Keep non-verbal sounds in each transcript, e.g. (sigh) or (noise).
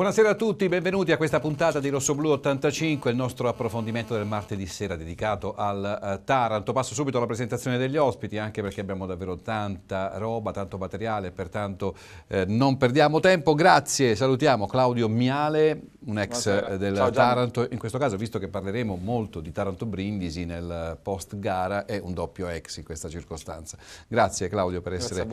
Buonasera a tutti, benvenuti a questa puntata di Rossoblu 85, il nostro approfondimento del martedì sera dedicato al uh, Taranto. Passo subito alla presentazione degli ospiti, anche perché abbiamo davvero tanta roba, tanto materiale, pertanto eh, non perdiamo tempo. Grazie, salutiamo Claudio Miale, un ex eh, Buonasera. del Ciao, Taranto, in questo caso visto che parleremo molto di Taranto Brindisi nel post gara, è un doppio ex in questa circostanza. Grazie Claudio per essere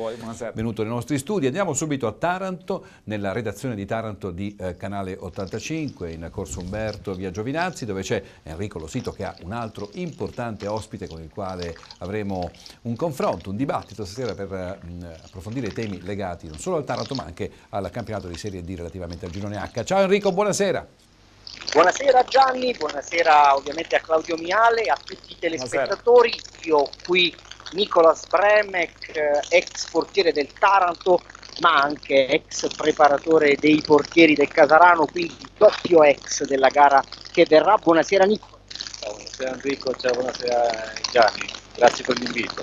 venuto nei nostri studi. Andiamo subito a Taranto, nella redazione di Taranto di eh, Canale 85 in Corso Umberto via Giovinazzi dove c'è Enrico Losito che ha un altro importante ospite con il quale avremo un confronto, un dibattito stasera per eh, mh, approfondire i temi legati non solo al Taranto ma anche al campionato di Serie D relativamente al girone H. Ciao Enrico, buonasera. Buonasera Gianni, buonasera ovviamente a Claudio Miale e a tutti i telespettatori. Buonasera. Io qui Nicolas Bremek, eh, ex portiere del Taranto, ma anche ex preparatore dei portieri del Casarano, quindi doppio ex della gara che verrà. Buonasera Nico. Ciao, buonasera Enrico, ciao, buonasera Gianni, grazie per l'invito.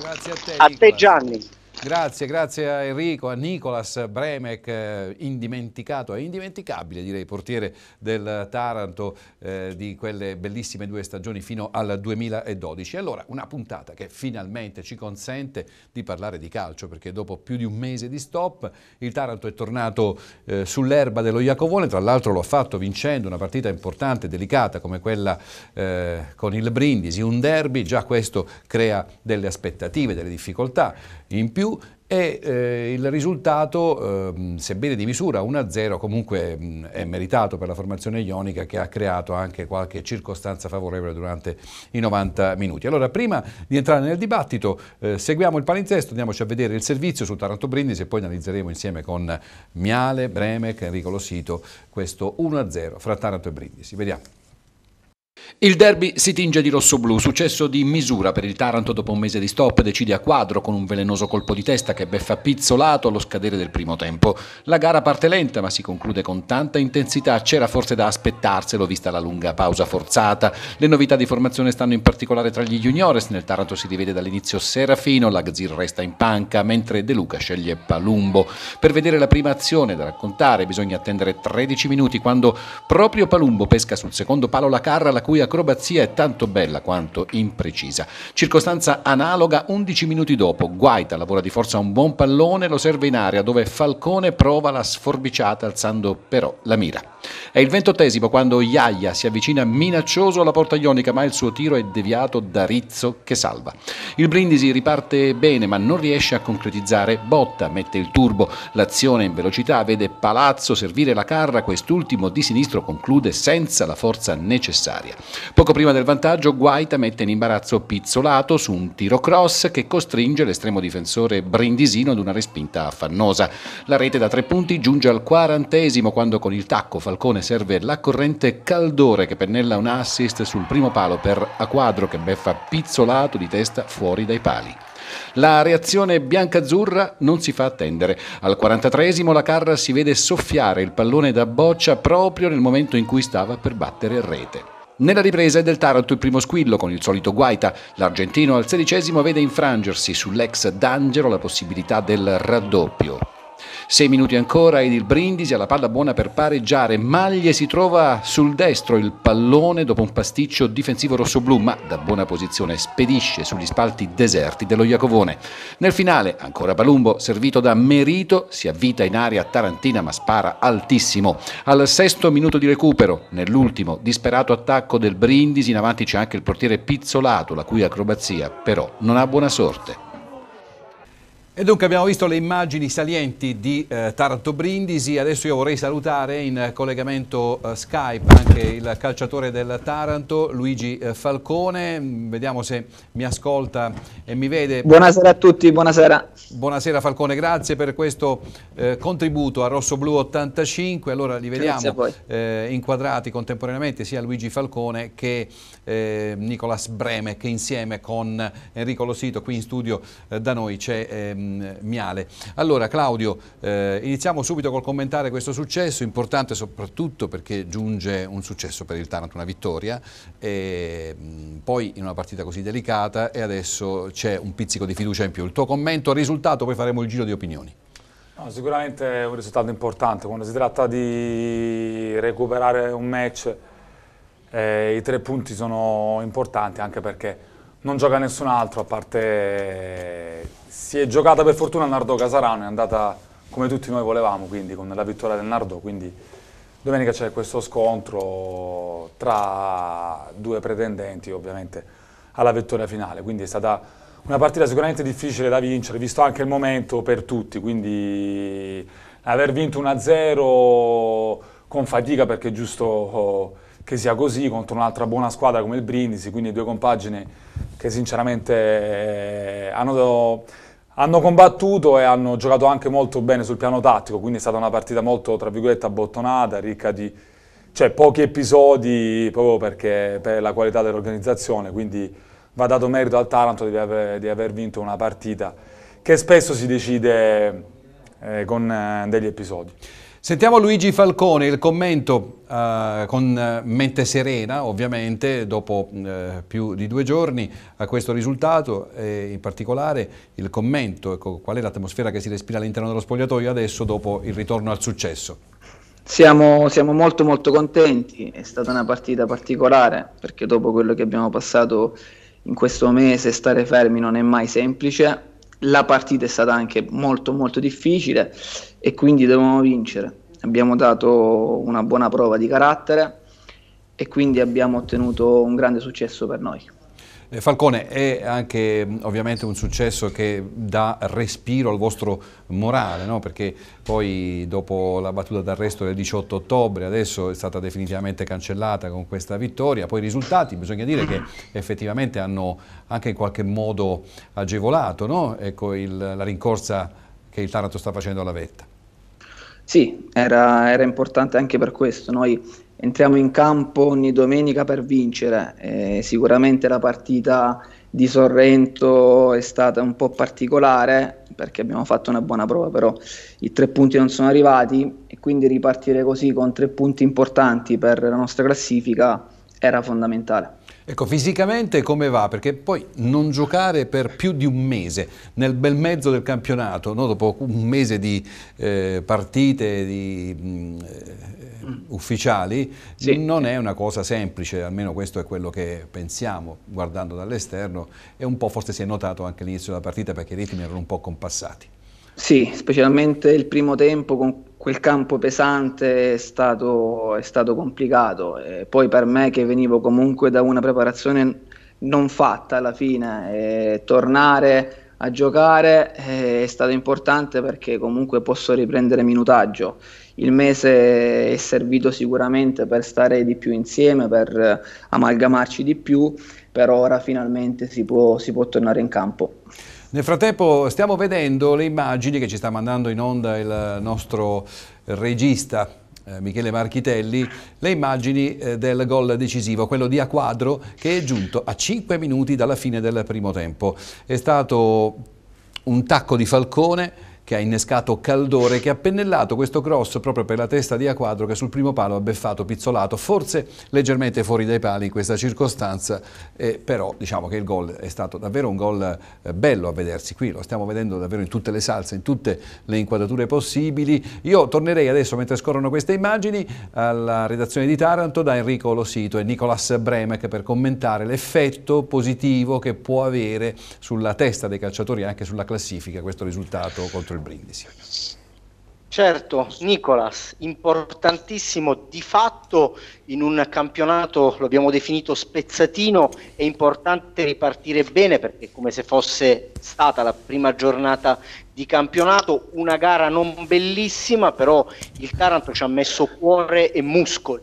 Grazie a te. A te Gianni. Grazie, grazie a Enrico, a Nicolas Bremek, eh, indimenticato e indimenticabile direi portiere del Taranto eh, di quelle bellissime due stagioni fino al 2012. Allora una puntata che finalmente ci consente di parlare di calcio perché dopo più di un mese di stop il Taranto è tornato eh, sull'erba dello Iacovone, tra l'altro lo ha fatto vincendo una partita importante, delicata come quella eh, con il Brindisi, un derby, già questo crea delle aspettative, delle difficoltà in più e eh, il risultato, eh, sebbene di misura 1-0, comunque mh, è meritato per la formazione ionica che ha creato anche qualche circostanza favorevole durante i 90 minuti. Allora, prima di entrare nel dibattito, eh, seguiamo il palinsesto, andiamoci a vedere il servizio su Taranto Brindisi e poi analizzeremo insieme con Miale, Bremec, Enrico Losito questo 1-0 fra Taranto e Brindisi. Vediamo. Il derby si tinge di rosso-blu, successo di misura per il Taranto dopo un mese di stop, decide a quadro con un velenoso colpo di testa che beffa pizzolato allo scadere del primo tempo. La gara parte lenta ma si conclude con tanta intensità, c'era forse da aspettarselo vista la lunga pausa forzata. Le novità di formazione stanno in particolare tra gli juniores, nel Taranto si rivede dall'inizio Serafino, la Lagzir resta in panca mentre De Luca sceglie Palumbo. Per vedere la prima azione da raccontare bisogna attendere 13 minuti quando proprio Palumbo pesca sul secondo palo la carra la cui acrobazia è tanto bella quanto imprecisa. Circostanza analoga 11 minuti dopo, Guaita lavora di forza un buon pallone, lo serve in area dove Falcone prova la sforbiciata alzando però la mira. È il ventottesimo quando Iaia si avvicina minaccioso alla porta ionica ma il suo tiro è deviato da Rizzo che salva. Il Brindisi riparte bene ma non riesce a concretizzare, Botta mette il turbo, l'azione in velocità vede Palazzo servire la carra, quest'ultimo di sinistro conclude senza la forza necessaria. Poco prima del vantaggio Guaita mette in imbarazzo Pizzolato su un tiro cross che costringe l'estremo difensore Brindisino ad una respinta affannosa. La rete da tre punti giunge al quarantesimo quando con il tacco Falcone serve la corrente Caldore che pennella un assist sul primo palo per Aquadro che beffa Pizzolato di testa fuori dai pali. La reazione biancazzurra non si fa attendere. Al 43esimo la Carra si vede soffiare il pallone da boccia proprio nel momento in cui stava per battere rete. Nella ripresa è del Taranto il primo squillo con il solito guaita. L'argentino al sedicesimo vede infrangersi sull'ex D'Angelo la possibilità del raddoppio. 6 minuti ancora ed il Brindisi ha la palla buona per pareggiare. Maglie si trova sul destro il pallone dopo un pasticcio difensivo rosso-blu, ma da buona posizione spedisce sugli spalti deserti dello Iacovone. Nel finale, ancora Palumbo, servito da Merito, si avvita in aria Tarantina ma spara altissimo. Al sesto minuto di recupero, nell'ultimo disperato attacco del Brindisi, in avanti c'è anche il portiere Pizzolato, la cui acrobazia però non ha buona sorte. E dunque abbiamo visto le immagini salienti di eh, Taranto Brindisi, adesso io vorrei salutare in collegamento eh, Skype anche il calciatore del Taranto, Luigi eh, Falcone, vediamo se mi ascolta e mi vede. Buonasera a tutti, buonasera. Buonasera Falcone, grazie per questo eh, contributo a Rosso Blu 85, allora li vediamo eh, inquadrati contemporaneamente sia Luigi Falcone che eh, Nicolas Breme che insieme con Enrico Losito qui in studio da noi c'è ehm, Ehm, miale. Allora Claudio, eh, iniziamo subito col commentare questo successo, importante soprattutto perché giunge un successo per il Taranto, una vittoria, e, ehm, poi in una partita così delicata e adesso c'è un pizzico di fiducia in più. Il tuo commento al risultato, poi faremo il giro di opinioni. No, sicuramente è un risultato importante, quando si tratta di recuperare un match eh, i tre punti sono importanti anche perché non gioca nessun altro, a parte si è giocata per fortuna Nardò Casarano, è andata come tutti noi volevamo, quindi con la vittoria del Nardò quindi domenica c'è questo scontro tra due pretendenti ovviamente alla vittoria finale, quindi è stata una partita sicuramente difficile da vincere, visto anche il momento per tutti, quindi aver vinto 1-0 con fatica perché giusto che sia così contro un'altra buona squadra come il Brindisi, quindi due compagini che sinceramente eh, hanno, hanno, combattuto e hanno giocato anche molto bene sul piano tattico, quindi è stata una partita molto, tra virgolette, abbottonata, ricca di cioè, pochi episodi proprio perché, per la qualità dell'organizzazione, quindi va dato merito al Taranto di aver, di aver vinto una partita che spesso si decide eh, con eh, degli episodi. Sentiamo Luigi Falcone, il commento eh, con eh, mente serena ovviamente dopo eh, più di due giorni a questo risultato e in particolare il commento, ecco, qual è l'atmosfera che si respira all'interno dello spogliatoio adesso dopo il ritorno al successo? Siamo, siamo molto molto contenti, è stata una partita particolare perché dopo quello che abbiamo passato in questo mese stare fermi non è mai semplice, la partita è stata anche molto molto difficile e quindi dovevamo vincere. Abbiamo dato una buona prova di carattere e quindi abbiamo ottenuto un grande successo per noi. Eh, Falcone, è anche ovviamente un successo che dà respiro al vostro morale, no? perché poi dopo la battuta d'arresto del 18 ottobre adesso è stata definitivamente cancellata con questa vittoria, poi i risultati bisogna dire che effettivamente hanno anche in qualche modo agevolato no? ecco il, la rincorsa che il Taranto sta facendo alla vetta. Sì, era, era importante anche per questo. Noi entriamo in campo ogni domenica per vincere. Eh, sicuramente la partita di Sorrento è stata un po' particolare perché abbiamo fatto una buona prova, però i tre punti non sono arrivati e quindi ripartire così con tre punti importanti per la nostra classifica era fondamentale. Ecco, fisicamente come va? Perché poi non giocare per più di un mese, nel bel mezzo del campionato, no? dopo un mese di eh, partite di, mh, mm, eh, mm. ufficiali, sì. non è una cosa semplice, almeno questo è quello che pensiamo guardando dall'esterno e un po' forse si è notato anche all'inizio della partita perché i ritmi erano un po' compassati. Sì, specialmente il primo tempo con quel campo pesante è stato, è stato complicato. E poi per me che venivo comunque da una preparazione non fatta alla fine, tornare a giocare eh, è stato importante perché comunque posso riprendere minutaggio. Il mese è servito sicuramente per stare di più insieme, per amalgamarci di più, per ora finalmente si può, si può tornare in campo. Nel frattempo stiamo vedendo le immagini che ci sta mandando in onda il nostro regista eh, Michele Marchitelli, le immagini eh, del gol decisivo, quello di Aquadro che è giunto a 5 minuti dalla fine del primo tempo. È stato un tacco di Falcone che ha innescato Caldore che ha pennellato questo cross proprio per la testa di Aquadro che sul primo palo ha beffato Pizzolato, forse leggermente fuori dai pali in questa circostanza, eh, però diciamo che il gol è stato davvero un gol eh, bello a vedersi qui, lo stiamo vedendo davvero in tutte le salse, in tutte le inquadrature possibili. Io tornerei adesso mentre scorrono queste immagini alla redazione di Taranto da Enrico Losito e Nicolas Bremec per commentare l'effetto positivo che può avere sulla testa dei calciatori e anche sulla classifica questo risultato contro dentro il brindisi. Certo, Nicolas, importantissimo di fatto in un campionato, lo abbiamo definito spezzatino, è importante ripartire bene perché è come se fosse stata la prima giornata di campionato, una gara non bellissima, però il Taranto ci ha messo cuore e muscoli.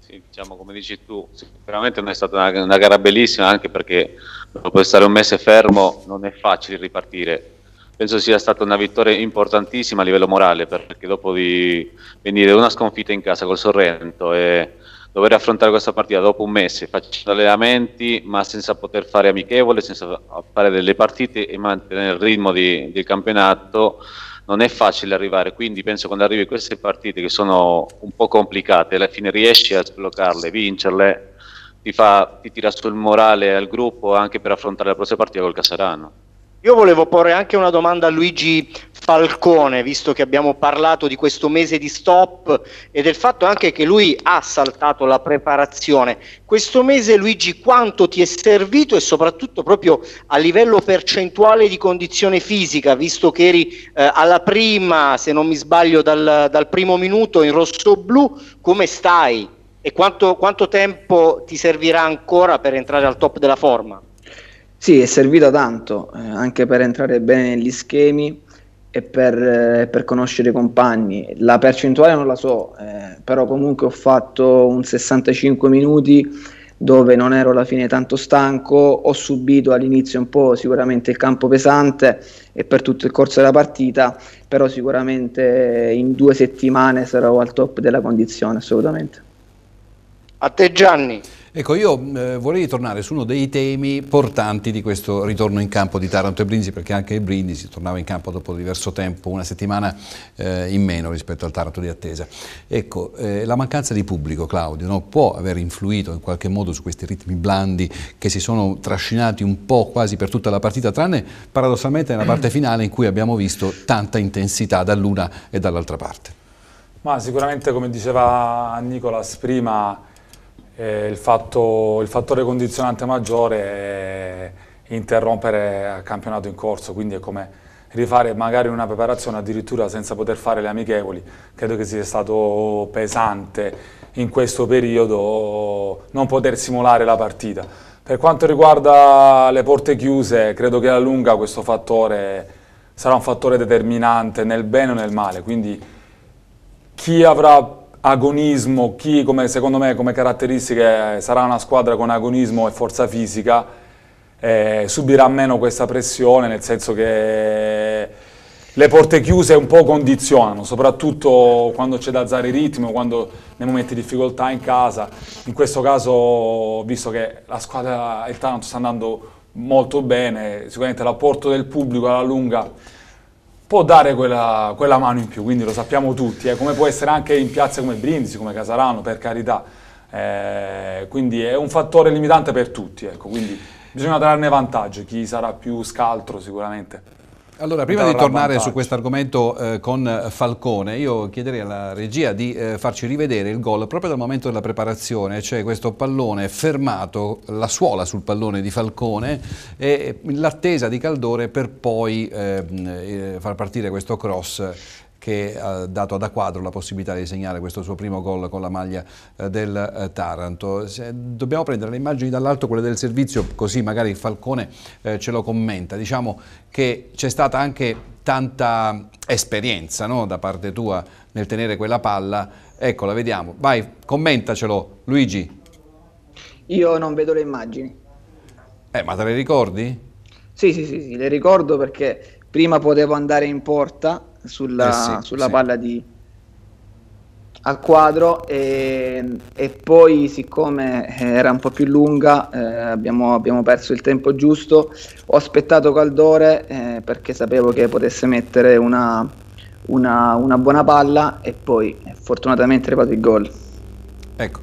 Sì, diciamo come dici tu, sicuramente non è stata una, una gara bellissima anche perché dopo stare un mese fermo non è facile ripartire penso sia stata una vittoria importantissima a livello morale perché dopo di venire una sconfitta in casa col Sorrento e dover affrontare questa partita dopo un mese facendo allenamenti ma senza poter fare amichevole, senza fare delle partite e mantenere il ritmo di, del campionato non è facile arrivare, quindi penso quando arrivi queste partite che sono un po' complicate, alla fine riesci a sbloccarle, vincerle, ti, fa, ti tira sul morale al gruppo anche per affrontare la prossima partita col Casarano. Io volevo porre anche una domanda a Luigi Falcone, visto che abbiamo parlato di questo mese di stop e del fatto anche che lui ha saltato la preparazione. Questo mese Luigi quanto ti è servito e soprattutto proprio a livello percentuale di condizione fisica, visto che eri eh, alla prima, se non mi sbaglio, dal, dal primo minuto in rosso-blu, come stai? E quanto, quanto tempo ti servirà ancora per entrare al top della forma? Sì, è servito tanto eh, anche per entrare bene negli schemi e per, eh, per, conoscere i compagni. La percentuale non la so, eh, però comunque ho fatto un 65 minuti dove non ero alla fine tanto stanco, ho subito all'inizio un po' sicuramente il campo pesante e per tutto il corso della partita, però sicuramente in due settimane sarò al top della condizione assolutamente. A te Gianni. Ecco, io eh, vorrei tornare su uno dei temi portanti di questo ritorno in campo di Taranto e Brindisi, perché anche Brindisi tornava in campo dopo diverso tempo, una settimana eh, in meno rispetto al Taranto di attesa. Ecco, eh, la mancanza di pubblico, Claudio, no, può aver influito in qualche modo su questi ritmi blandi che si sono trascinati un po' quasi per tutta la partita, tranne paradossalmente nella parte finale in cui abbiamo visto tanta intensità dall'una e dall'altra parte. Ma sicuramente, come diceva Nicolas prima, eh, il, fatto, il, fattore condizionante maggiore è interrompere il campionato in corso, quindi è come rifare magari una preparazione addirittura senza poter fare le amichevoli, credo che sia stato pesante in questo periodo non poter simulare la partita. Per quanto riguarda le porte chiuse, credo che a lunga questo fattore sarà un fattore determinante nel bene o nel male, quindi chi avrà agonismo, chi come, secondo me come caratteristiche eh, sarà una squadra con agonismo e forza fisica, eh, subirà meno questa pressione, nel senso che le porte chiuse un po' condizionano, soprattutto quando c'è da alzare il ritmo, quando nei momenti di difficoltà in casa. In questo caso, visto che la squadra, il Taranto sta andando molto bene, sicuramente l'apporto del pubblico alla lunga può dare quella, quella, mano in più, quindi lo sappiamo tutti, eh, come può essere anche in piazze come Brindisi, come Casarano, per carità. Eh, quindi è un fattore limitante per tutti, ecco, quindi bisogna trarne vantaggio, chi sarà più scaltro sicuramente. Allora, prima di tornare su questo argomento eh, con Falcone, io chiederei alla regia di eh, farci rivedere il gol proprio dal momento della preparazione, cioè questo pallone fermato, la suola sul pallone di Falcone e l'attesa di Caldore per poi ehm, eh, far partire questo cross che ha dato ad Aquadro la possibilità di segnare questo suo primo gol con la maglia eh, del eh, Taranto. Dobbiamo prendere le immagini dall'alto, quelle del servizio, così magari il Falcone eh, ce lo commenta. Diciamo che c'è stata anche tanta esperienza no? da parte tua nel tenere quella palla. Eccola, vediamo. Vai, commentacelo, Luigi. Io non vedo le immagini. Eh, ma te le ricordi? Sì, sì, sì, sì le ricordo perché prima potevo andare in porta sulla, eh sì, sulla sì. palla di, al quadro e, e, poi siccome eh, era un po' più lunga eh, abbiamo, abbiamo, perso il tempo giusto, ho aspettato Caldore eh, perché sapevo che potesse mettere una, una, una buona palla e poi eh, fortunatamente è arrivato il gol. Ecco,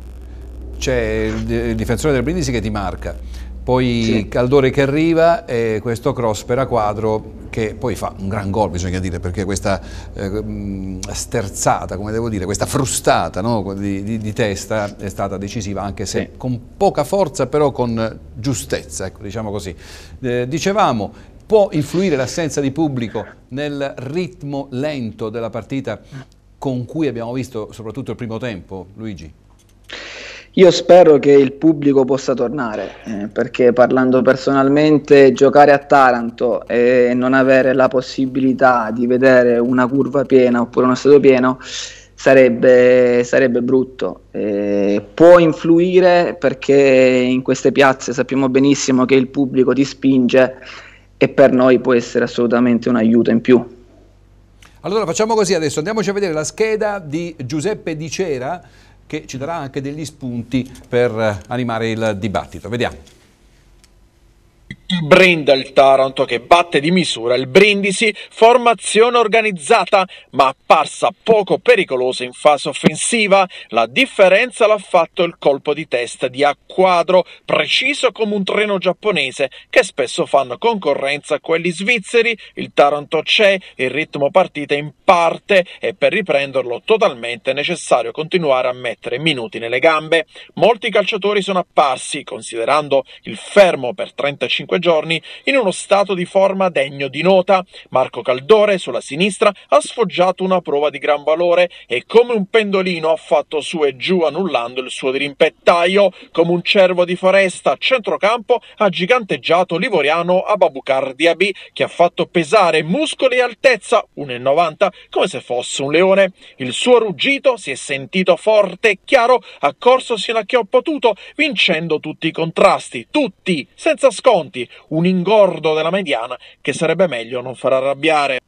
c'è il, difensore del Brindisi che ti marca, poi sì. Caldore che arriva e questo cross per a quadro che poi fa un gran gol, bisogna dire, perché questa eh, mm, sterzata, come devo dire, questa frustata no, di, di, di, testa è stata decisiva, anche se sì. con poca forza, però con giustezza, ecco, diciamo così. Eh, dicevamo, può influire l'assenza di pubblico nel ritmo lento della partita con cui abbiamo visto soprattutto il primo tempo, Luigi? Io spero che il pubblico possa tornare, eh, perché parlando personalmente, giocare a Taranto e non avere la possibilità di vedere una curva piena oppure uno stato pieno sarebbe, sarebbe brutto. Eh, può influire perché in queste piazze sappiamo benissimo che il pubblico ti spinge e per noi può essere assolutamente un aiuto in più. Allora facciamo così adesso, andiamoci a vedere la scheda di Giuseppe Di Cera che ci darà anche degli spunti per eh, animare il dibattito. Vediamo il Brindel Taranto che batte di misura il Brindisi, formazione organizzata ma apparsa poco pericolosa in fase offensiva, la differenza l'ha fatto il colpo di testa di Acquadro, preciso come un treno giapponese che spesso fanno concorrenza a quelli svizzeri, il Taranto c'è, il ritmo partita in parte e per riprenderlo totalmente è necessario continuare a mettere minuti nelle gambe. Molti calciatori sono apparsi, considerando il fermo per 35 giorni in uno stato di forma degno di nota. Marco Caldore sulla sinistra ha sfoggiato una prova di gran valore e come un pendolino ha fatto su e giù annullando il suo dirimpettaio. Come un cervo di foresta a centrocampo ha giganteggiato Livoriano a Babucar Diaby che ha fatto pesare muscoli e altezza 1,90 come se fosse un leone. Il suo ruggito si è sentito forte e chiaro, ha corso sino a che ho potuto, vincendo tutti i contrasti, tutti, senza sconti, un ingordo della mediana che sarebbe meglio non far arrabbiare.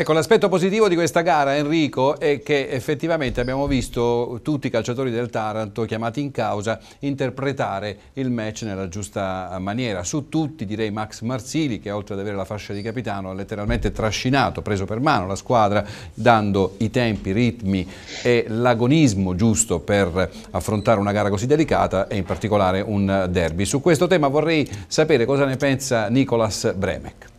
Ecco, l'aspetto positivo di questa gara, Enrico, è che effettivamente abbiamo visto tutti i calciatori del Taranto chiamati in causa interpretare il match nella giusta maniera. Su tutti direi Max Marsili, che oltre ad avere la fascia di capitano ha letteralmente trascinato, preso per mano la squadra, dando i tempi, i ritmi e l'agonismo giusto per affrontare una gara così delicata e in particolare un derby. Su questo tema vorrei sapere cosa ne pensa Nicolas Bremek.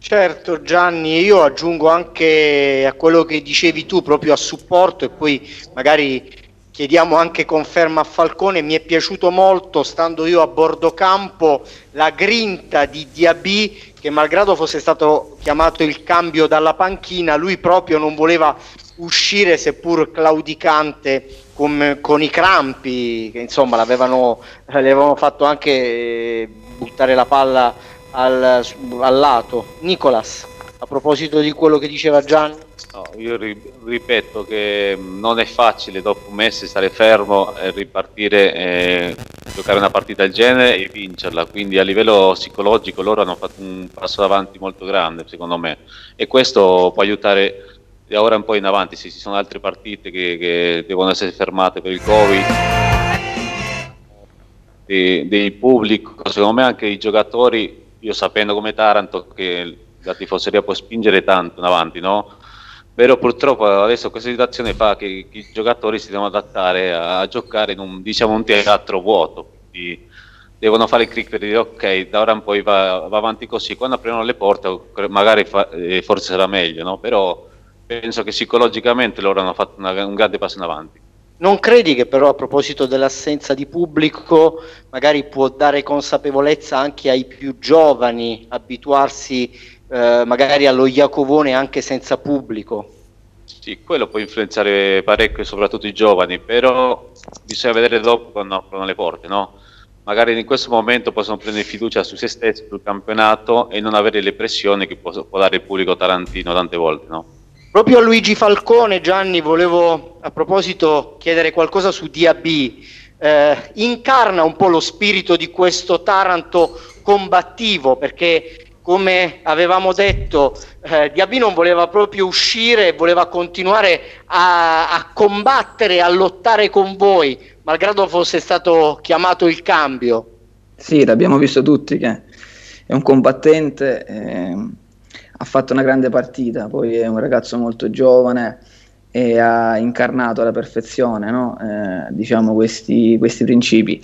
Certo Gianni, io aggiungo anche a quello che dicevi tu proprio a supporto e poi magari chiediamo anche conferma a Falcone, mi è piaciuto molto, stando io a bordo campo, la grinta di Diaby che malgrado fosse stato chiamato il cambio dalla panchina, lui proprio non voleva uscire seppur claudicante con, con i crampi, che insomma l'avevano, l'avevano fatto anche eh, buttare la palla al, al lato. Nicolas, a proposito di quello che diceva Gianni. No, io ri- ripeto che mm, non è facile dopo un mese stare fermo e ripartire e eh, giocare una partita del genere e vincerla, quindi a livello psicologico loro hanno fatto un passo avanti molto grande secondo me e questo può aiutare da ora in poi in avanti se ci sono altre partite che, che devono essere fermate per il Covid eh, Dei pubblico, secondo me anche i giocatori io sapendo come Taranto che la tifoseria può spingere tanto in avanti, no? Però purtroppo adesso questa situazione fa che, i giocatori si devono adattare a, a giocare in un, diciamo, un teatro vuoto, quindi devono fare il click per dire ok, da ora in poi va, va avanti così, quando apriranno le porte magari fa, eh, forse sarà meglio, no? Però penso che psicologicamente loro hanno fatto una, un grande passo in avanti. Non credi che però a proposito dell'assenza di pubblico magari può dare consapevolezza anche ai più giovani, abituarsi eh, magari allo Iacovone anche senza pubblico? Sì, quello può influenzare parecchio, soprattutto i giovani, però bisogna vedere dopo quando aprono le porte, no? Magari in questo momento possono prendere fiducia su se stessi, sul campionato e non avere le pressioni che può, può dare il pubblico tarantino tante volte, no? Proprio a Luigi Falcone, Gianni, volevo a proposito chiedere qualcosa su DAB. Eh, incarna un po' lo spirito di questo Taranto combattivo perché come avevamo detto, eh, Diaby non voleva proprio uscire, voleva continuare a, a, combattere, a lottare con voi, malgrado fosse stato chiamato il cambio. Sì, l'abbiamo visto tutti che è un combattente. Eh ha fatto una grande partita, poi è un ragazzo molto giovane e ha incarnato alla perfezione no? eh, diciamo questi, questi, principi.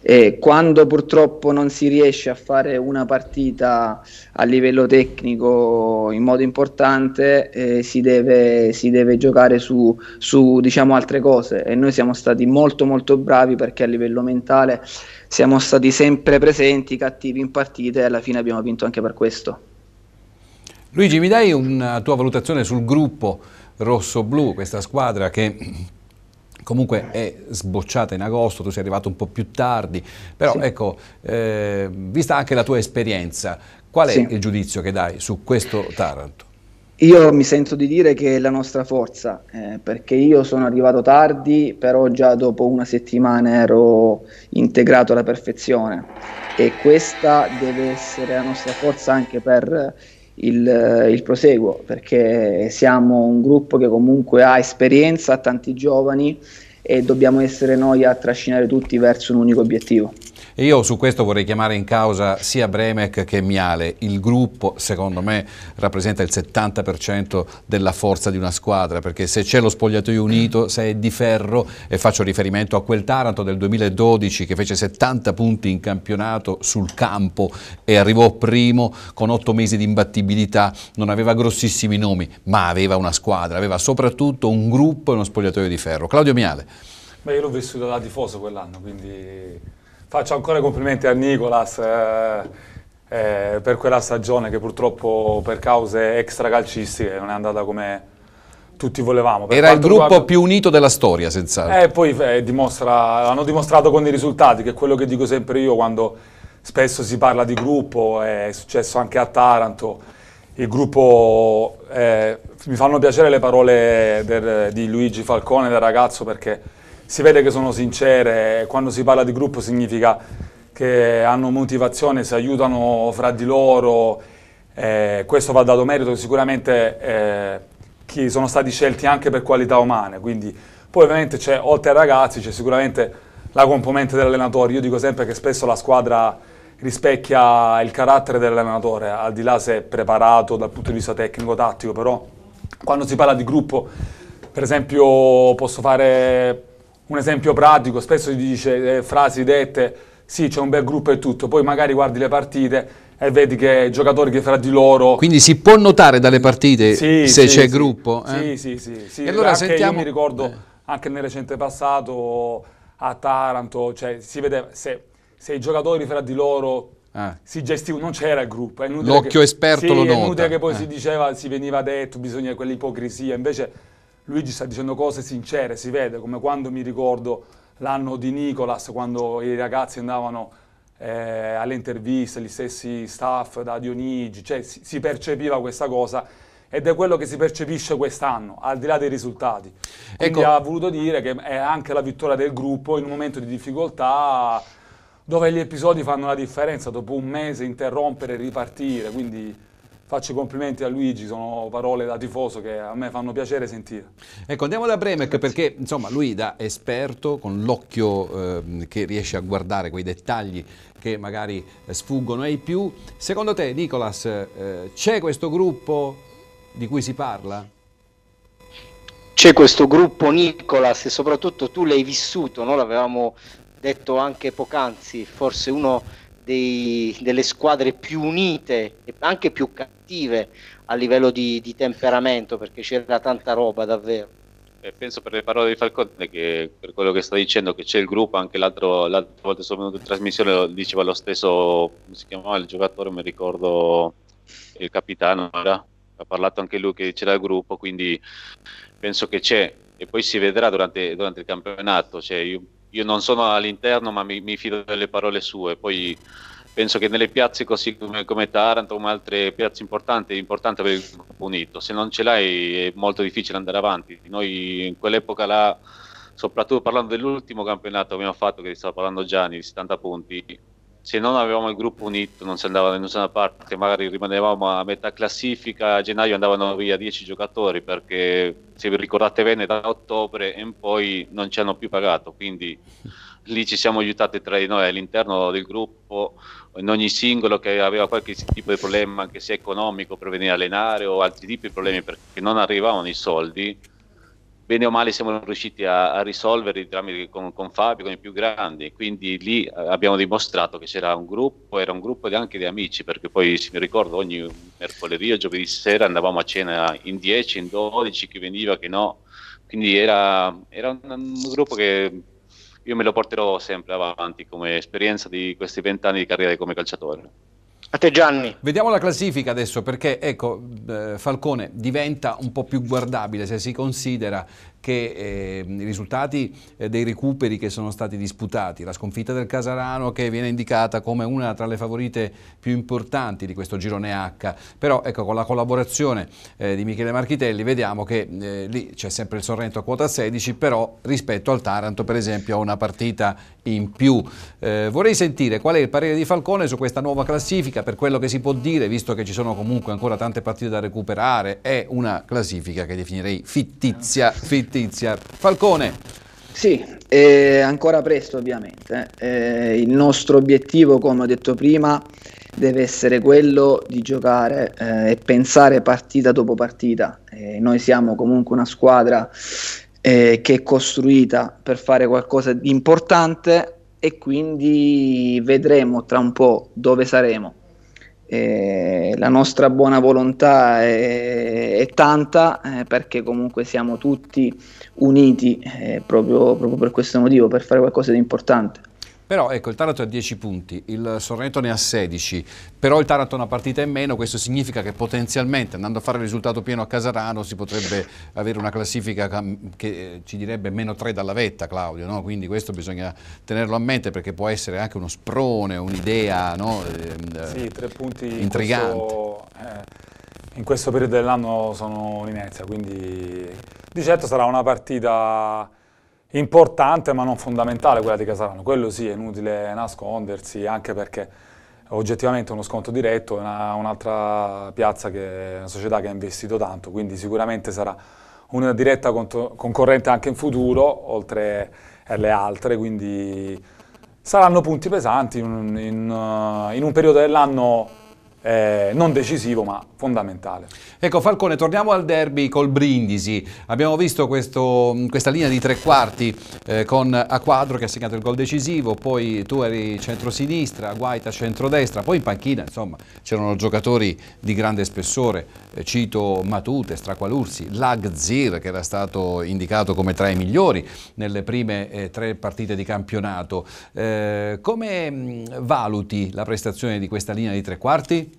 E quando purtroppo non si riesce a fare una partita a livello tecnico in modo importante, eh, si, deve, si, deve, giocare su, su diciamo, altre cose e noi siamo stati molto molto bravi perché a livello mentale siamo stati sempre presenti, cattivi in partite e alla fine abbiamo vinto anche per questo. Luigi, mi dai una tua valutazione sul gruppo rosso-blu, questa squadra che comunque è sbocciata in agosto, tu sei arrivato un po' più tardi, però sì. ecco, eh, vista anche la tua esperienza, qual è sì. il giudizio che dai su questo Taranto? Io mi sento di dire che è la nostra forza, eh, perché io sono arrivato tardi, però già dopo una settimana ero integrato alla perfezione e questa deve essere la nostra forza anche per il, eh, il proseguo, perché siamo un gruppo che comunque ha esperienza, tanti giovani e dobbiamo essere noi a trascinare tutti verso un unico obiettivo. E io su questo vorrei chiamare in causa sia Bremec che Miale. Il gruppo, secondo me, rappresenta il 70% della forza di una squadra, perché se c'è lo spogliatoio unito, se è di ferro, e faccio riferimento a quel Taranto del 2012 che fece 70 punti in campionato sul campo e arrivò primo con 8 mesi di imbattibilità, non aveva grossissimi nomi, ma aveva una squadra, aveva soprattutto un gruppo e uno spogliatoio di ferro. Claudio Miale. Beh, io l'ho vissuto da tifoso quell'anno, quindi Faccio ancora complimenti a Nicolas eh, eh, per quella stagione che purtroppo per cause extracalcistiche non è andata come tutti volevamo. Per Era il gruppo riguarda... più unito della storia, senz'altro. E eh, poi eh, dimostra, hanno dimostrato con i risultati, che è quello che dico sempre io quando spesso si parla di gruppo, è successo anche a Taranto, il gruppo, eh, mi fanno piacere le parole del, di Luigi Falcone, del ragazzo, perché si vede che sono sincere, quando si parla di gruppo significa che hanno motivazione, si aiutano fra di loro, eh, questo va dato merito sicuramente eh, chi sono stati scelti anche per qualità umane, quindi poi ovviamente c'è, oltre ai ragazzi c'è sicuramente la componente dell'allenatore, io dico sempre che spesso la squadra rispecchia il carattere dell'allenatore, al di là se è preparato dal punto di vista tecnico-tattico, però quando si parla di gruppo, per esempio posso fare un esempio pratico, spesso si dice eh, frasi dette, sì c'è un bel gruppo e tutto, poi magari guardi le partite e vedi che giocatori che fra di loro... Quindi si può notare dalle partite sì, se sì, c'è sì. gruppo? Eh? Sì, sì, sì. E allora anche sentiamo... Io mi ricordo eh. anche nel recente passato a Taranto, cioè si vedeva se, se i giocatori fra di loro eh. si gestiva, non c'era il gruppo. L'occhio esperto sì, lo nota. È inutile che poi si eh. diceva, si veniva detto, bisogna quell'ipocrisia, invece Luigi sta dicendo cose sincere, si vede, come quando mi ricordo l'anno di Nicolas, quando i ragazzi andavano eh, alle interviste, gli stessi staff da Dionigi, cioè si, si percepiva questa cosa ed è quello che si percepisce quest'anno, al di là dei risultati. Quindi ecco. ha voluto dire che è anche la vittoria del gruppo in un momento di difficoltà dove gli episodi fanno la differenza, dopo un mese interrompere e ripartire, quindi faccio i complimenti a Luigi, sono parole da tifoso che a me fanno piacere sentire. Ecco, andiamo da Bremek perché insomma lui da esperto, con l'occhio eh, che riesce a guardare quei dettagli che magari eh, sfuggono ai più, secondo te Nicolas eh, c'è questo gruppo di cui si parla? C'è questo gruppo Nicolas e soprattutto tu l'hai vissuto, no? l'avevamo detto anche poc'anzi, forse uno dei, delle squadre più unite e anche più cattive a livello di, di temperamento perché c'era tanta roba davvero. Eh, penso per le parole di Falcone che per quello che sta dicendo che c'è il gruppo, anche l'altro, l'altra volta sono venuto in trasmissione diceva lo stesso, come si chiamava il giocatore, mi ricordo il capitano, era, ha parlato anche lui che c'era il gruppo, quindi penso che c'è e poi si vedrà durante, durante il campionato. Cioè, io io non sono all'interno ma mi, mi fido delle parole sue, poi penso che nelle piazze così come, come Taranto, come altre piazze importanti, è importante avere il gruppo unito, se non ce l'hai è molto difficile andare avanti, noi in quell'epoca là, soprattutto parlando dell'ultimo campionato che abbiamo fatto, che stava parlando Gianni, di 70 punti, se non avevamo il gruppo unito non si andava da nessuna parte, magari rimanevamo a metà classifica, a gennaio andavano via 10 giocatori perché se vi ricordate bene da ottobre in poi non ci hanno più pagato, quindi lì ci siamo aiutati tra di noi all'interno del gruppo, in ogni singolo che aveva qualche tipo di problema anche se economico per venire a allenare o altri tipi di problemi perché non arrivavano i soldi bene o male siamo riusciti a, a risolvere i drammi con, con, Fabio, con i più grandi, quindi lì eh, abbiamo dimostrato che c'era un gruppo, era un gruppo anche di amici, perché poi se mi ricordo ogni mercoledì o giovedì sera andavamo a cena in 10, in 12, chi veniva, chi no, quindi era, era un, un gruppo che io me lo porterò sempre avanti come esperienza di questi vent'anni di carriera come calciatore. A te Gianni. Vediamo la classifica adesso perché ecco, eh, Falcone diventa un po' più guardabile se si considera che eh, i risultati eh, dei recuperi che sono stati disputati, la sconfitta del Casarano che viene indicata come una tra le favorite più importanti di questo girone H, però ecco, con la collaborazione eh, di Michele Marchitelli vediamo che eh, lì c'è sempre il Sorrento a quota 16, però rispetto al Taranto per esempio a una partita in più. Eh, vorrei sentire qual è il parere di Falcone su questa nuova classifica, per quello che si può dire, visto che ci sono comunque ancora tante partite da recuperare, è una classifica che definirei fittizia, fittizia. Falcone. Sì, è ancora presto ovviamente. Eh, eh il nostro obiettivo, come ho detto prima, deve essere quello di giocare eh, e pensare partita dopo partita. Eh, noi siamo comunque una squadra eh, che è costruita per fare qualcosa di importante e quindi vedremo tra un po' dove saremo. Eh, la nostra buona volontà è, è tanta eh, perché comunque siamo tutti uniti eh, proprio, proprio per questo motivo, per fare qualcosa di importante. Però ecco, il Taranto ha 10 punti, il Sorrento ne ha 16, però il Taranto ha una partita in meno, questo significa che potenzialmente andando a fare il risultato pieno a Casarano si potrebbe avere una classifica che eh, ci direbbe meno 3 dalla vetta, Claudio, no? quindi questo bisogna tenerlo a mente perché può essere anche uno sprone, un'idea no? Ehm, eh, sì, tre punti intrigante. In questo, eh, in questo periodo dell'anno sono in quindi di certo sarà una partita importante ma non fondamentale quella di Casalano, quello sì è inutile nascondersi anche perché oggettivamente uno sconto diretto è un'altra piazza, che, una società che ha investito tanto, quindi sicuramente sarà una diretta concorrente anche in futuro, oltre alle altre, quindi saranno punti pesanti in, in, in un periodo dell'anno eh, non decisivo ma fondamentale. Ecco Falcone, torniamo al derby col Brindisi. Abbiamo visto questo, questa linea di tre quarti eh, con Aquadro che ha segnato il gol decisivo, poi tu eri centro-sinistra, Guaita centro-destra, poi in panchina insomma c'erano giocatori di grande spessore, eh, cito Matute, Straqualursi, Lagzir che era stato indicato come tra i migliori nelle prime eh, tre partite di campionato. Eh, come valuti la prestazione di questa linea di tre quarti?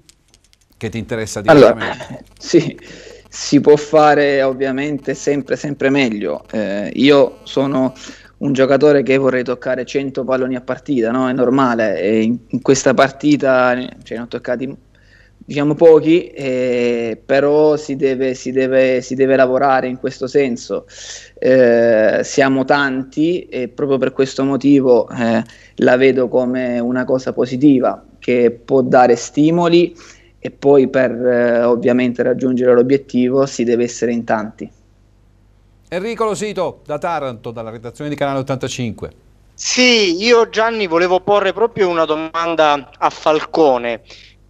che ti interessa di Allora, (laughs) sì, si può fare ovviamente sempre, sempre meglio. Eh, io sono un giocatore che vorrei toccare 100 palloni a partita, no? è normale. In, in, questa partita ce cioè, ne ho toccati diciamo pochi, eh, però si deve, si, deve, si deve, lavorare in questo senso. Eh, siamo tanti e proprio per questo motivo eh, la vedo come una cosa positiva che può dare stimoli e poi per eh, ovviamente raggiungere l'obiettivo si deve essere in tanti. Enrico Losito da Taranto, dalla redazione di Canale 85. Sì, io Gianni volevo porre proprio una domanda a Falcone.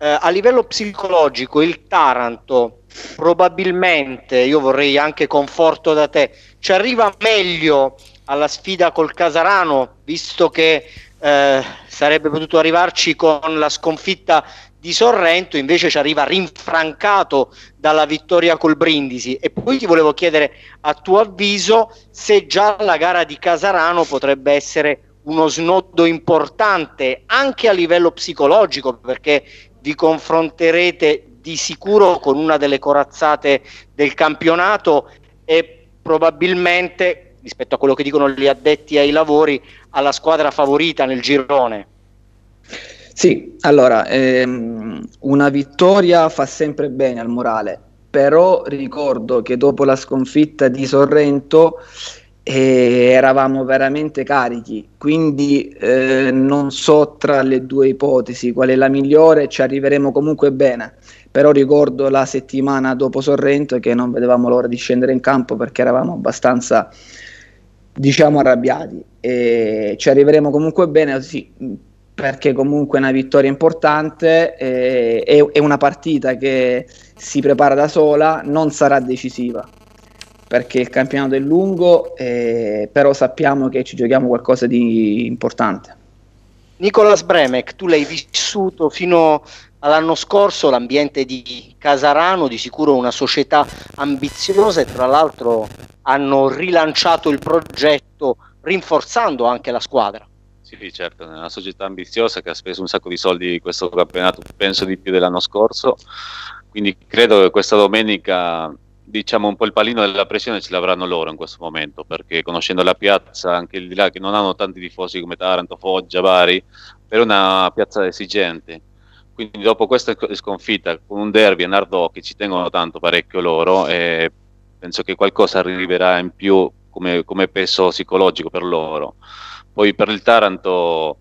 Eh, a livello psicologico il Taranto probabilmente, io vorrei anche conforto da te, ci arriva meglio alla sfida col Casarano, visto che eh, sarebbe potuto arrivarci con la sconfitta di Sorrento invece ci arriva rinfrancato dalla vittoria col Brindisi e poi ti volevo chiedere a tuo avviso se già la gara di Casarano potrebbe essere uno snodo importante anche a livello psicologico perché vi confronterete di sicuro con una delle corazzate del campionato e probabilmente rispetto a quello che dicono gli addetti ai lavori alla squadra favorita nel girone. Sì, allora, ehm, una vittoria fa sempre bene al morale, però ricordo che dopo la sconfitta di Sorrento eh, eravamo veramente carichi, quindi eh, non so tra le due ipotesi qual è la migliore, ci arriveremo comunque bene, però ricordo la settimana dopo Sorrento che non vedevamo l'ora di scendere in campo perché eravamo abbastanza diciamo arrabbiati e ci arriveremo comunque bene sì, perché comunque è una vittoria importante, eh, è, è, una partita che si prepara da sola, non sarà decisiva, perché il campionato è lungo, eh, però sappiamo che ci giochiamo qualcosa di importante. Nicolas Bremek, tu l'hai vissuto fino all'anno scorso l'ambiente di Casarano, di sicuro una società ambiziosa e tra l'altro hanno rilanciato il progetto rinforzando anche la squadra. Sì, certo, è una società ambiziosa che ha speso un sacco di soldi in questo campionato, penso di più dell'anno scorso, quindi credo che questa domenica diciamo un po' il pallino della pressione ce l'avranno loro in questo momento perché conoscendo la piazza anche di là che non hanno tanti tifosi come Taranto, Foggia, Bari per una piazza esigente quindi dopo questa sconfitta con un derby a Nardò che ci tengono tanto parecchio loro eh, penso che qualcosa arriverà in più come, come peso psicologico per loro poi per il Taranto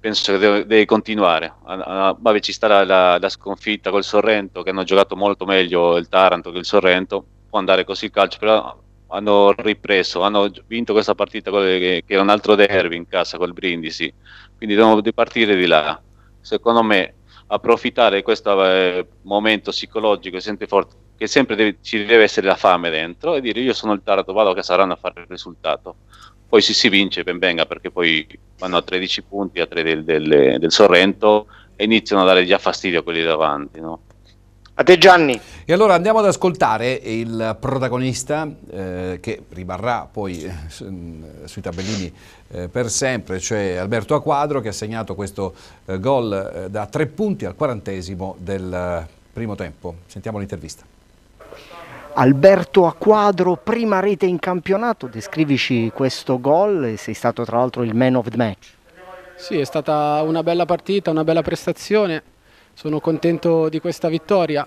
penso che deve, deve continuare. A, ci sta la, la, la, sconfitta col Sorrento, che hanno giocato molto meglio il Taranto che il Sorrento. Può andare così il calcio, però hanno ripreso, hanno vinto questa partita che, che era un altro derby in casa col Brindisi. Quindi dobbiamo partire di là. Secondo me approfittare di questo eh, momento psicologico forte, che sempre deve, ci deve essere la fame dentro e dire io sono il Taranto, vado che saranno a fare il risultato. Poi se si vince ben venga perché poi vanno a 13 punti a 3 del, del, del Sorrento e iniziano a dare già fastidio a quelli davanti. No? A te Gianni. E allora andiamo ad ascoltare il protagonista eh, che rimarrà poi eh, mm, sui tabellini eh, per sempre, cioè Alberto Aquadro che ha segnato questo eh, gol eh, da 3 punti al quarantesimo del eh, primo tempo. Sentiamo l'intervista. Alberto Acquadro, prima rete in campionato, descrivici questo gol, sei stato tra l'altro il man of the match. Sì, è stata una bella partita, una bella prestazione, sono contento di questa vittoria.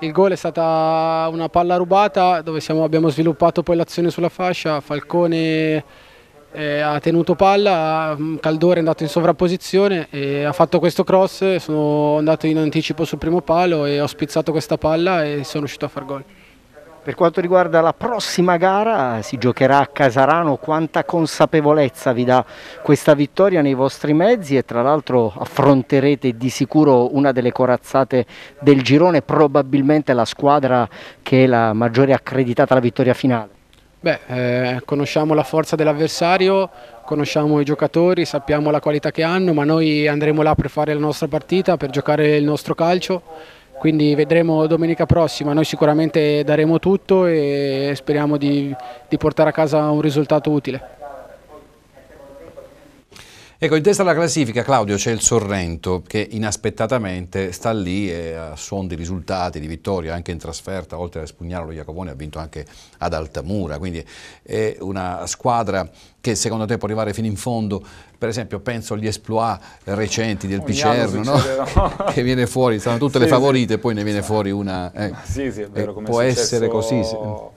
Il gol è stata una palla rubata dove siamo, abbiamo sviluppato poi l'azione sulla fascia, Falcone eh, ha tenuto palla, Caldore è andato in sovrapposizione e ha fatto questo cross, sono andato in anticipo sul primo palo e ho spizzato questa palla e sono riuscito a far gol. Per quanto riguarda la prossima gara, si giocherà a Casarano, quanta consapevolezza vi dà questa vittoria nei vostri mezzi e tra l'altro affronterete di sicuro una delle corazzate del girone, probabilmente la squadra che è la maggiore accreditata alla vittoria finale. Beh, eh, conosciamo la forza dell'avversario, conosciamo i giocatori, sappiamo la qualità che hanno, ma noi andremo là per fare la nostra partita, per giocare il nostro calcio quindi vedremo domenica prossima, noi sicuramente daremo tutto e speriamo di, di portare a casa un risultato utile. Ecco, in testa alla classifica, Claudio, c'è il Sorrento che inaspettatamente sta lì e eh, a suon di risultati, di vittoria anche in trasferta, oltre a Spugnaro, lo Iacovone ha vinto anche ad Altamura, quindi è una squadra che secondo te può arrivare fino in fondo per esempio penso agli esploit recenti del Picerno, no? (laughs) che viene fuori, sono tutte sì, le favorite, sì. poi ne viene fuori una... Eh. Sì, sì, è vero, eh, come può successo... essere così. No,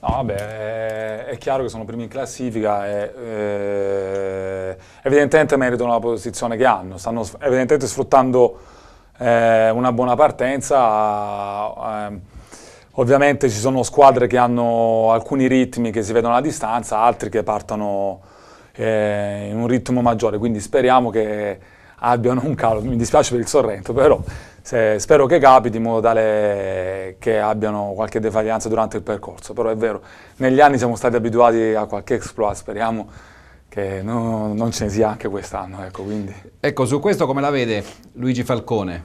vabbè, è chiaro che sono primi in classifica e eh, evidentemente meritano la posizione che hanno, stanno evidentemente sfruttando eh, una buona partenza. Eh, Ovviamente ci sono squadre che hanno alcuni ritmi che si vedono a distanza, altri che partono eh, in un ritmo maggiore, quindi speriamo che abbiano un calo, mi dispiace per il Sorrento, però se, spero che capiti in modo tale che abbiano qualche defaianza durante il percorso, però è vero, negli anni siamo stati abituati a qualche exploit, speriamo che no, non ce ne sia anche quest'anno. Ecco, ecco, su questo come la vede Luigi Falcone?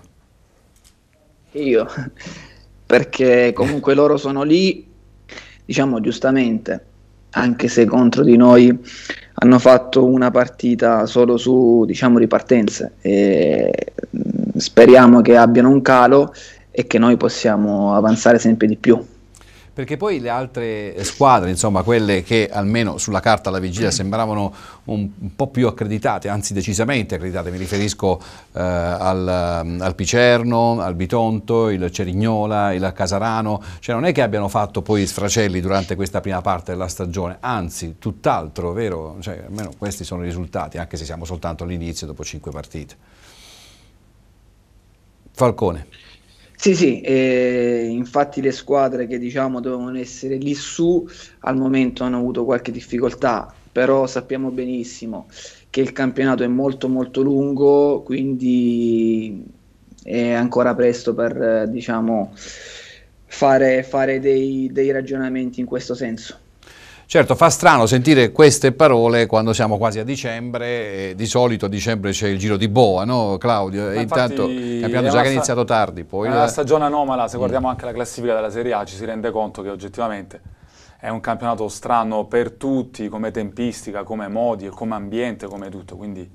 Io, (laughs) perché comunque (laughs) loro sono lì, diciamo giustamente, anche se contro di noi hanno fatto una partita solo su diciamo, ripartenze e mm, speriamo che abbiano un calo e che noi possiamo avanzare sempre di più perché poi le altre eh, squadre, insomma quelle che almeno sulla carta alla vigilia mm. sembravano un, un po' più accreditate, anzi decisamente accreditate, mi riferisco eh, al, mm, al, Picerno, al Bitonto, il Cerignola, il Casarano, cioè non è che abbiano fatto poi sfracelli durante questa prima parte della stagione, anzi tutt'altro, vero? Cioè, almeno questi sono i risultati, anche se siamo soltanto all'inizio dopo cinque partite. Falcone. Sì, sì, eh, infatti le squadre che diciamo dovevano essere lì su al momento hanno avuto qualche difficoltà, però sappiamo benissimo che il campionato è molto molto lungo, quindi è ancora presto per diciamo, fare, fare dei, dei ragionamenti in questo senso. Certo, fa strano sentire queste parole quando siamo quasi a dicembre, e di solito a dicembre c'è il giro di boa, no Claudio? E intanto abbiamo già che è iniziato tardi. Poi. È una eh. stagione anomala, se mm. guardiamo anche la classifica della Serie A ci si rende conto che oggettivamente è un campionato strano per tutti, come tempistica, come modi, come ambiente, come tutto, quindi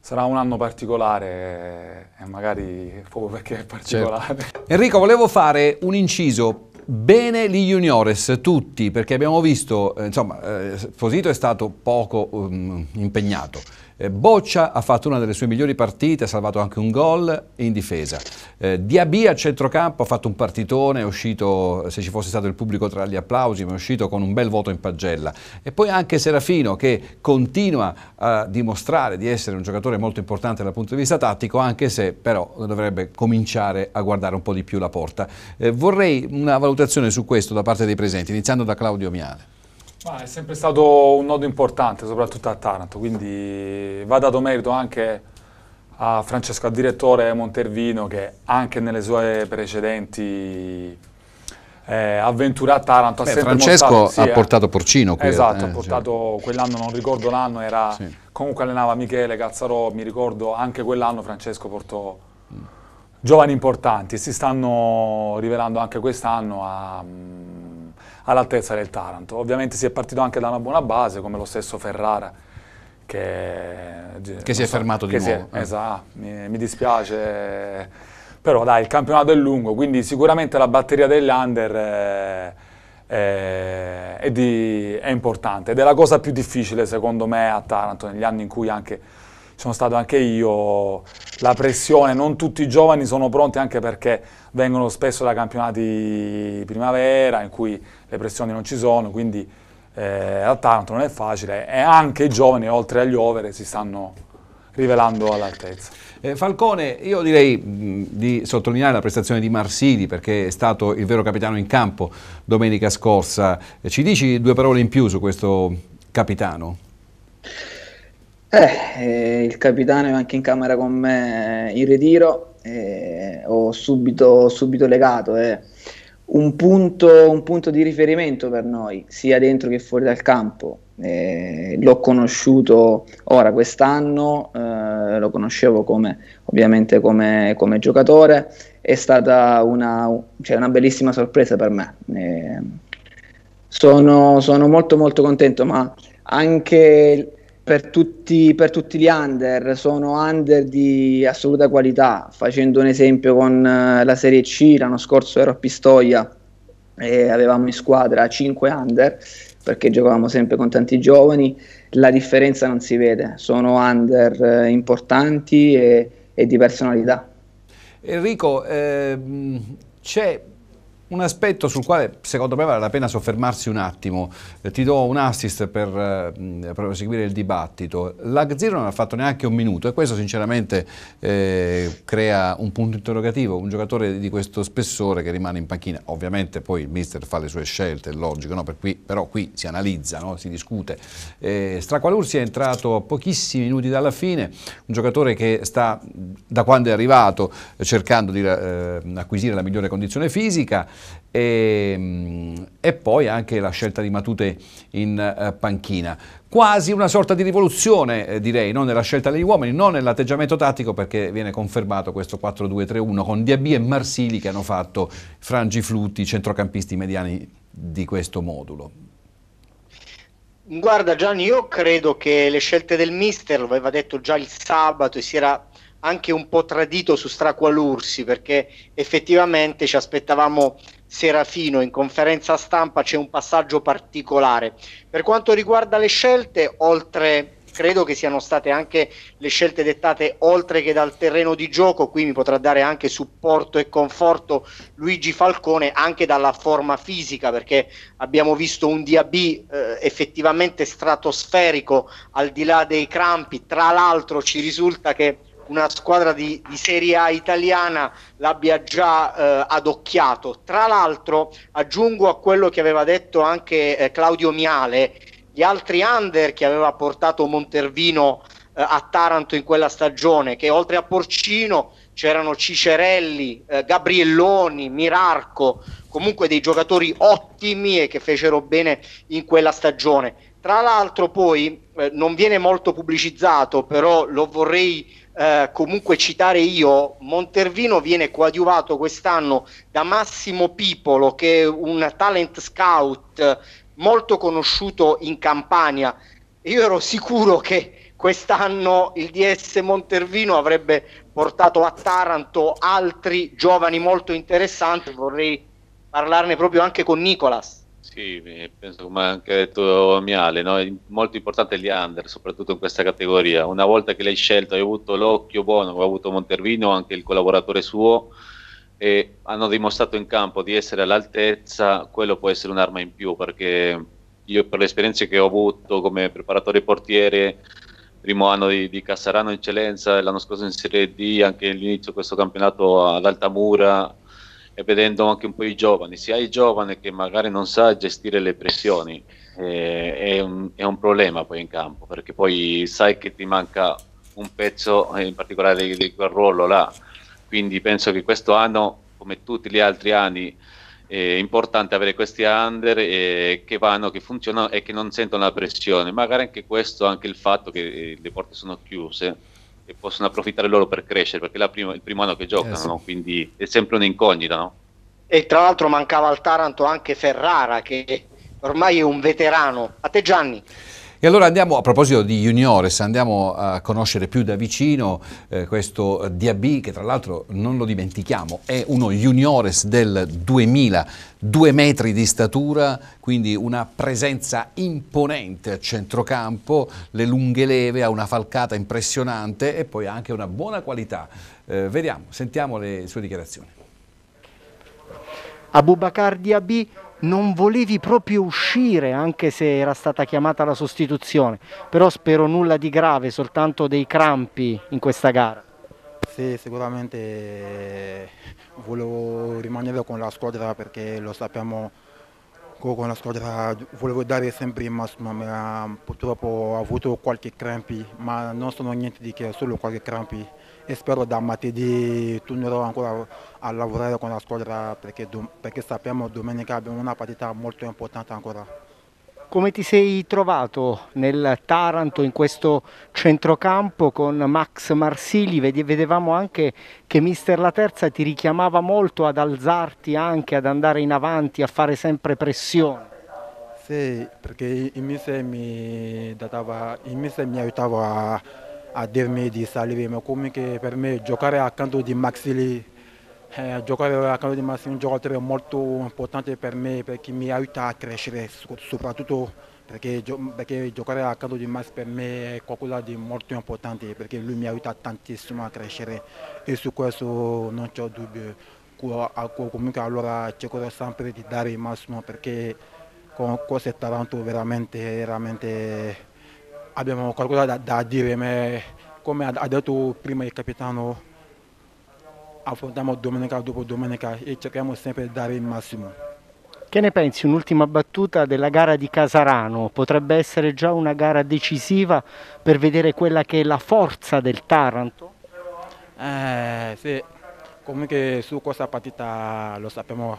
sarà un anno particolare e magari proprio perché è certo. particolare. Certo. Enrico, volevo fare un inciso Bene gli juniores, tutti, perché abbiamo visto, eh, insomma, eh, Fosito è stato poco um, impegnato. Eh, Boccia ha fatto una delle sue migliori partite, ha salvato anche un gol in difesa. Eh, Diaby a centrocampo ha fatto un partitone, è uscito, se ci fosse stato il pubblico tra gli applausi, ma è uscito con un bel voto in pagella. E poi anche Serafino che continua a dimostrare di essere un giocatore molto importante dal punto di vista tattico, anche se però dovrebbe cominciare a guardare un po' di più la porta. Eh, vorrei una valutazione su questo da parte dei presenti, iniziando da Claudio Miale. Ma è sempre stato un nodo importante, soprattutto a Taranto, quindi va dato merito anche a Francesco, al direttore Montervino, che anche nelle sue precedenti eh, avventura a Taranto Beh, ha sempre Francesco mostrato, sì, ha eh. portato Porcino qui. Esatto, eh, ha portato cioè. quell'anno, non ricordo l'anno, era sì. comunque allenava Michele Cazzarò, mi ricordo anche quell'anno Francesco portò giovani importanti, e si stanno rivelando anche quest'anno a... Mm, all'altezza del Taranto. Ovviamente si è partito anche da una buona base, come lo stesso Ferrara, che, eh, che si è fermato di nuovo. È, eh. Esatto, mi, mi, dispiace, però dai, il campionato è lungo, quindi sicuramente la batteria degli under è, eh, è, eh, è di, importante ed è la cosa più difficile secondo me a Taranto negli anni in cui anche sono stato anche io, la pressione, non tutti i giovani sono pronti anche perché vengono spesso da campionati primavera in cui le pressioni non ci sono, quindi eh, a tanto non è facile e anche i giovani oltre agli over si stanno rivelando all'altezza. Eh, Falcone, io direi mh, di sottolineare la prestazione di Marsidi perché è stato il vero capitano in campo domenica scorsa. Eh, ci dici due parole in più su questo capitano? Eh, eh, il capitano è anche in camera con me in ritiro, eh, ho subito, subito legato. Eh. Un punto, un punto, di riferimento per noi, sia dentro che fuori dal campo. Eh, l'ho conosciuto ora quest'anno, eh, lo conoscevo come, ovviamente come, come, giocatore, è stata una, cioè una bellissima sorpresa per me. Eh, sono, sono, molto molto contento, ma anche per tutti, per tutti, gli under, sono under di assoluta qualità. Facendo un esempio con eh, la Serie C, l'anno scorso ero a Pistoia e avevamo in squadra 5 under perché giocavamo sempre con tanti giovani, la differenza non si vede, sono under eh, importanti e, e di personalità. Enrico, ehm, c'è un aspetto sul quale secondo me vale la pena soffermarsi un attimo, eh, ti do un assist per eh, proseguire il dibattito. Lag Zero non ha fatto neanche un minuto e questo sinceramente eh, crea un punto interrogativo, un giocatore di questo spessore che rimane in panchina. Ovviamente poi il mister fa le sue scelte, è logico, no? per cui, però qui si analizza, no? si discute. Eh, Straqualursi è entrato a pochissimi minuti dalla fine, un giocatore che sta da quando è arrivato eh, cercando di eh, acquisire la migliore condizione fisica, e, ehm, e poi anche la scelta di Matute in eh, panchina quasi una sorta di rivoluzione, eh, direi, non nella scelta degli uomini, non nell'atteggiamento tattico, perché viene confermato questo 4-2-3-1 con Diaby e Marsili che hanno fatto frangiflutti, centrocampisti mediani di questo modulo. Guarda Gianni, io credo che le scelte del mister, lo aveva detto già il sabato e si era anche un po' tradito su Straqualursi perché effettivamente ci aspettavamo Serafino in conferenza stampa c'è un passaggio particolare. Per quanto riguarda le scelte, oltre credo che siano state anche le scelte dettate oltre che dal terreno di gioco, qui mi potrà dare anche supporto e conforto Luigi Falcone anche dalla forma fisica, perché abbiamo visto un DAB eh, effettivamente stratosferico al di là dei crampi, tra l'altro ci risulta che una squadra di, di Serie A italiana l'abbia già eh, adocchiato. Tra l'altro aggiungo a quello che aveva detto anche eh, Claudio Miale, gli altri under che aveva portato Montervino eh, a Taranto in quella stagione, che oltre a Porcino c'erano Cicerelli, eh, Gabrielloni, Mirarco, comunque dei giocatori ottimi e che fecero bene in quella stagione. Tra l'altro poi eh, non viene molto pubblicizzato, però lo vorrei eh, comunque citare io, Montervino viene coadiuvato quest'anno da Massimo Pipolo, che è un talent scout molto conosciuto in Campania. Io ero sicuro che quest'anno il DS Montervino avrebbe portato a Taranto altri giovani molto interessanti, vorrei parlarne proprio anche con Nicolas. Sì, penso come anche ha detto Miale, no? è molto importante gli under, soprattutto in questa categoria. Una volta che l'hai scelto, hai avuto l'occhio buono, come ha avuto Montervino, anche il collaboratore suo, e hanno dimostrato in campo di essere all'altezza, quello può essere un'arma in più, perché io per le esperienze che ho avuto come preparatore portiere, primo anno di, di Cassarano in eccellenza, l'anno scorso in Serie D, anche all'inizio di questo campionato ad Altamura, e vedendo anche un po' i giovani, se hai giovane che magari non sa gestire le pressioni eh, è, un, è, un, problema poi in campo, perché poi sai che ti manca un pezzo, eh, in particolare di, di quel ruolo là, quindi penso che questo anno, come tutti gli altri anni, è importante avere questi under eh, che vanno, che funzionano e che non sentono la pressione. Magari anche questo, anche il fatto che eh, le porte sono chiuse, e possono approfittare loro per crescere, perché è prima, il primo anno che eh, giocano, eh sì. no? quindi è sempre un'incognita. No? E tra l'altro mancava al Taranto anche Ferrara, che ormai è un veterano. A te Gianni. E allora andiamo, a proposito di Juniores, andiamo a conoscere più da vicino eh, questo DAB che tra l'altro non lo dimentichiamo, è uno Juniores del 2000, due metri di statura, quindi una presenza imponente a centrocampo, le lunghe leve, ha una falcata impressionante e poi anche una buona qualità. Eh, vediamo, sentiamo le sue dichiarazioni. Abubakar Diaby non volevi proprio uscire anche se era stata chiamata la sostituzione, però spero nulla di grave, soltanto dei crampi in questa gara. Sì, sicuramente eh, volevo rimanere con la squadra perché lo sappiamo con la squadra volevo dare sempre il massimo, ma purtroppo ho avuto qualche crampi, ma non sono niente di che, solo qualche crampi e spero da martedì tornerò ancora a lavorare con la squadra perché, perché sappiamo che domenica abbiamo una partita molto importante ancora. Come ti sei trovato nel Taranto in questo centrocampo con Max Marsili? Vedevamo anche che Mister La Terza ti richiamava molto ad alzarti anche, ad andare in avanti, a fare sempre pressione. Sì, perché il mister mi, datava, il mister mi aiutava a a dirmi di salire, ma come che per me giocare accanto di Maxili eh, giocare a Cano di Massimo è un giocatore molto importante per me perché mi aiuta a crescere, soprattutto perché, perché giocare a Cano di Max per me è qualcosa di molto importante perché lui mi aiuta tantissimo a crescere e su questo non c'è dubbio. Comunque allora cerco sempre di dare il massimo perché con questo talento veramente, veramente abbiamo qualcosa da, da dire, ma come ha detto prima il capitano, affrontiamo domenica dopo domenica e cerchiamo sempre di dare il massimo. Che ne pensi? Un'ultima battuta della gara di Casarano, potrebbe essere già una gara decisiva per vedere quella che è la forza del Taranto? Eh, sì, comunque su questa partita lo sappiamo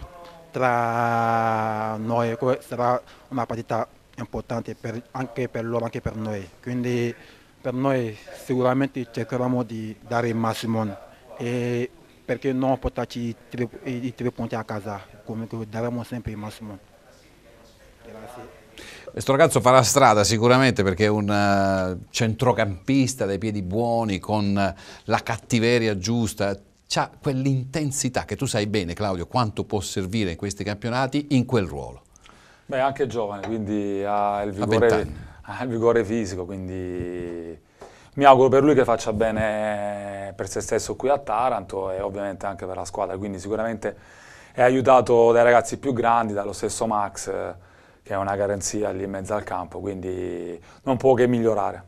tra noi sarà una partita importante per, anche per loro, anche per noi. Quindi per noi sicuramente cercheremo di dare il massimo e perché non portarci tre, i tre punti a casa, comunque daremo sempre il massimo. Grazie. Questo ragazzo farà strada sicuramente perché è un eh, centrocampista dai piedi buoni, con eh, la cattiveria giusta, ha quell'intensità che tu sai bene Claudio quanto può servire in questi campionati in quel ruolo. Beh, anche giovane, quindi ha il vigore, (laughs) ha il vigore fisico, quindi mi auguro per lui che faccia bene per se stesso qui a Taranto e ovviamente anche per la squadra, quindi sicuramente è aiutato dai ragazzi più grandi, dallo stesso Max, che è una garanzia lì in mezzo al campo, quindi non può che migliorare.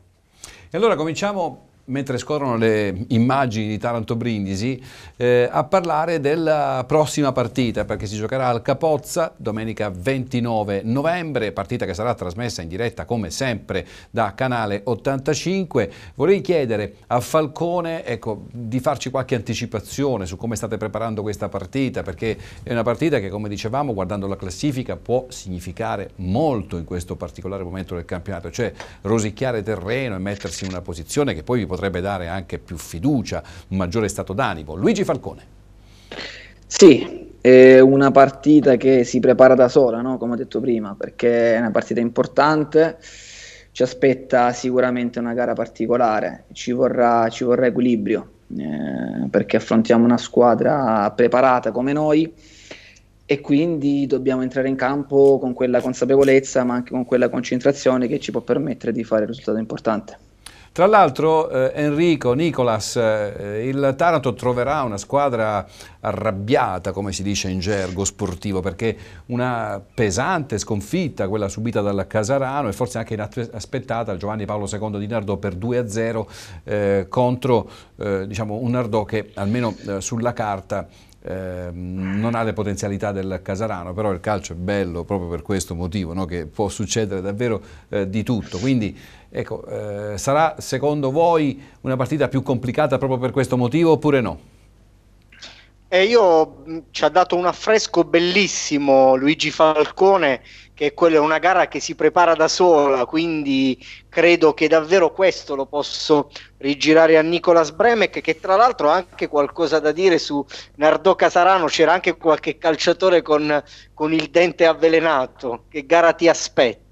E allora cominciamo mentre scorrono le immagini di Taranto Brindisi, eh, a parlare della prossima partita, perché si giocherà al Capozza domenica 29 novembre, partita che sarà trasmessa in diretta come sempre da Canale 85. Vorrei chiedere a Falcone ecco, di farci qualche anticipazione su come state preparando questa partita, perché è una partita che, come dicevamo, guardando la classifica, può significare molto in questo particolare momento del campionato, cioè rosicchiare terreno e mettersi in una posizione che poi vi potrà potrebbe dare anche più fiducia, un maggiore stato d'animo. Luigi Falcone. Sì, è una partita che si prepara da sola, no? come ho detto prima, perché è una partita importante, ci aspetta sicuramente una gara particolare, ci vorrà, ci vorrà equilibrio, eh, perché affrontiamo una squadra preparata come noi e quindi dobbiamo entrare in campo con quella consapevolezza, ma anche con quella concentrazione che ci può permettere di fare un risultato importante. Tra l'altro eh, Enrico, Nicolas, eh, il Taranto troverà una squadra arrabbiata, come si dice in gergo sportivo, perché una pesante sconfitta, quella subita dal Casarano e forse anche inaspettata al Giovanni Paolo II di Nardò per 2-0 eh, contro eh, diciamo, un Nardò che almeno eh, sulla carta eh, non ha le potenzialità del Casarano, però il calcio è bello proprio per questo motivo, no? che può succedere davvero eh, di tutto. Quindi Ecco, eh, sarà secondo voi una partita più complicata proprio per questo motivo oppure no? Eh, io mm, ci ha dato un affresco bellissimo Luigi Falcone, che quella è una gara che si prepara da sola, quindi credo che davvero questo lo posso rigirare a Nicolas Bremek, che tra l'altro ha anche qualcosa da dire su Nardò Casarano, c'era anche qualche calciatore con, con il dente avvelenato, che gara ti aspetta?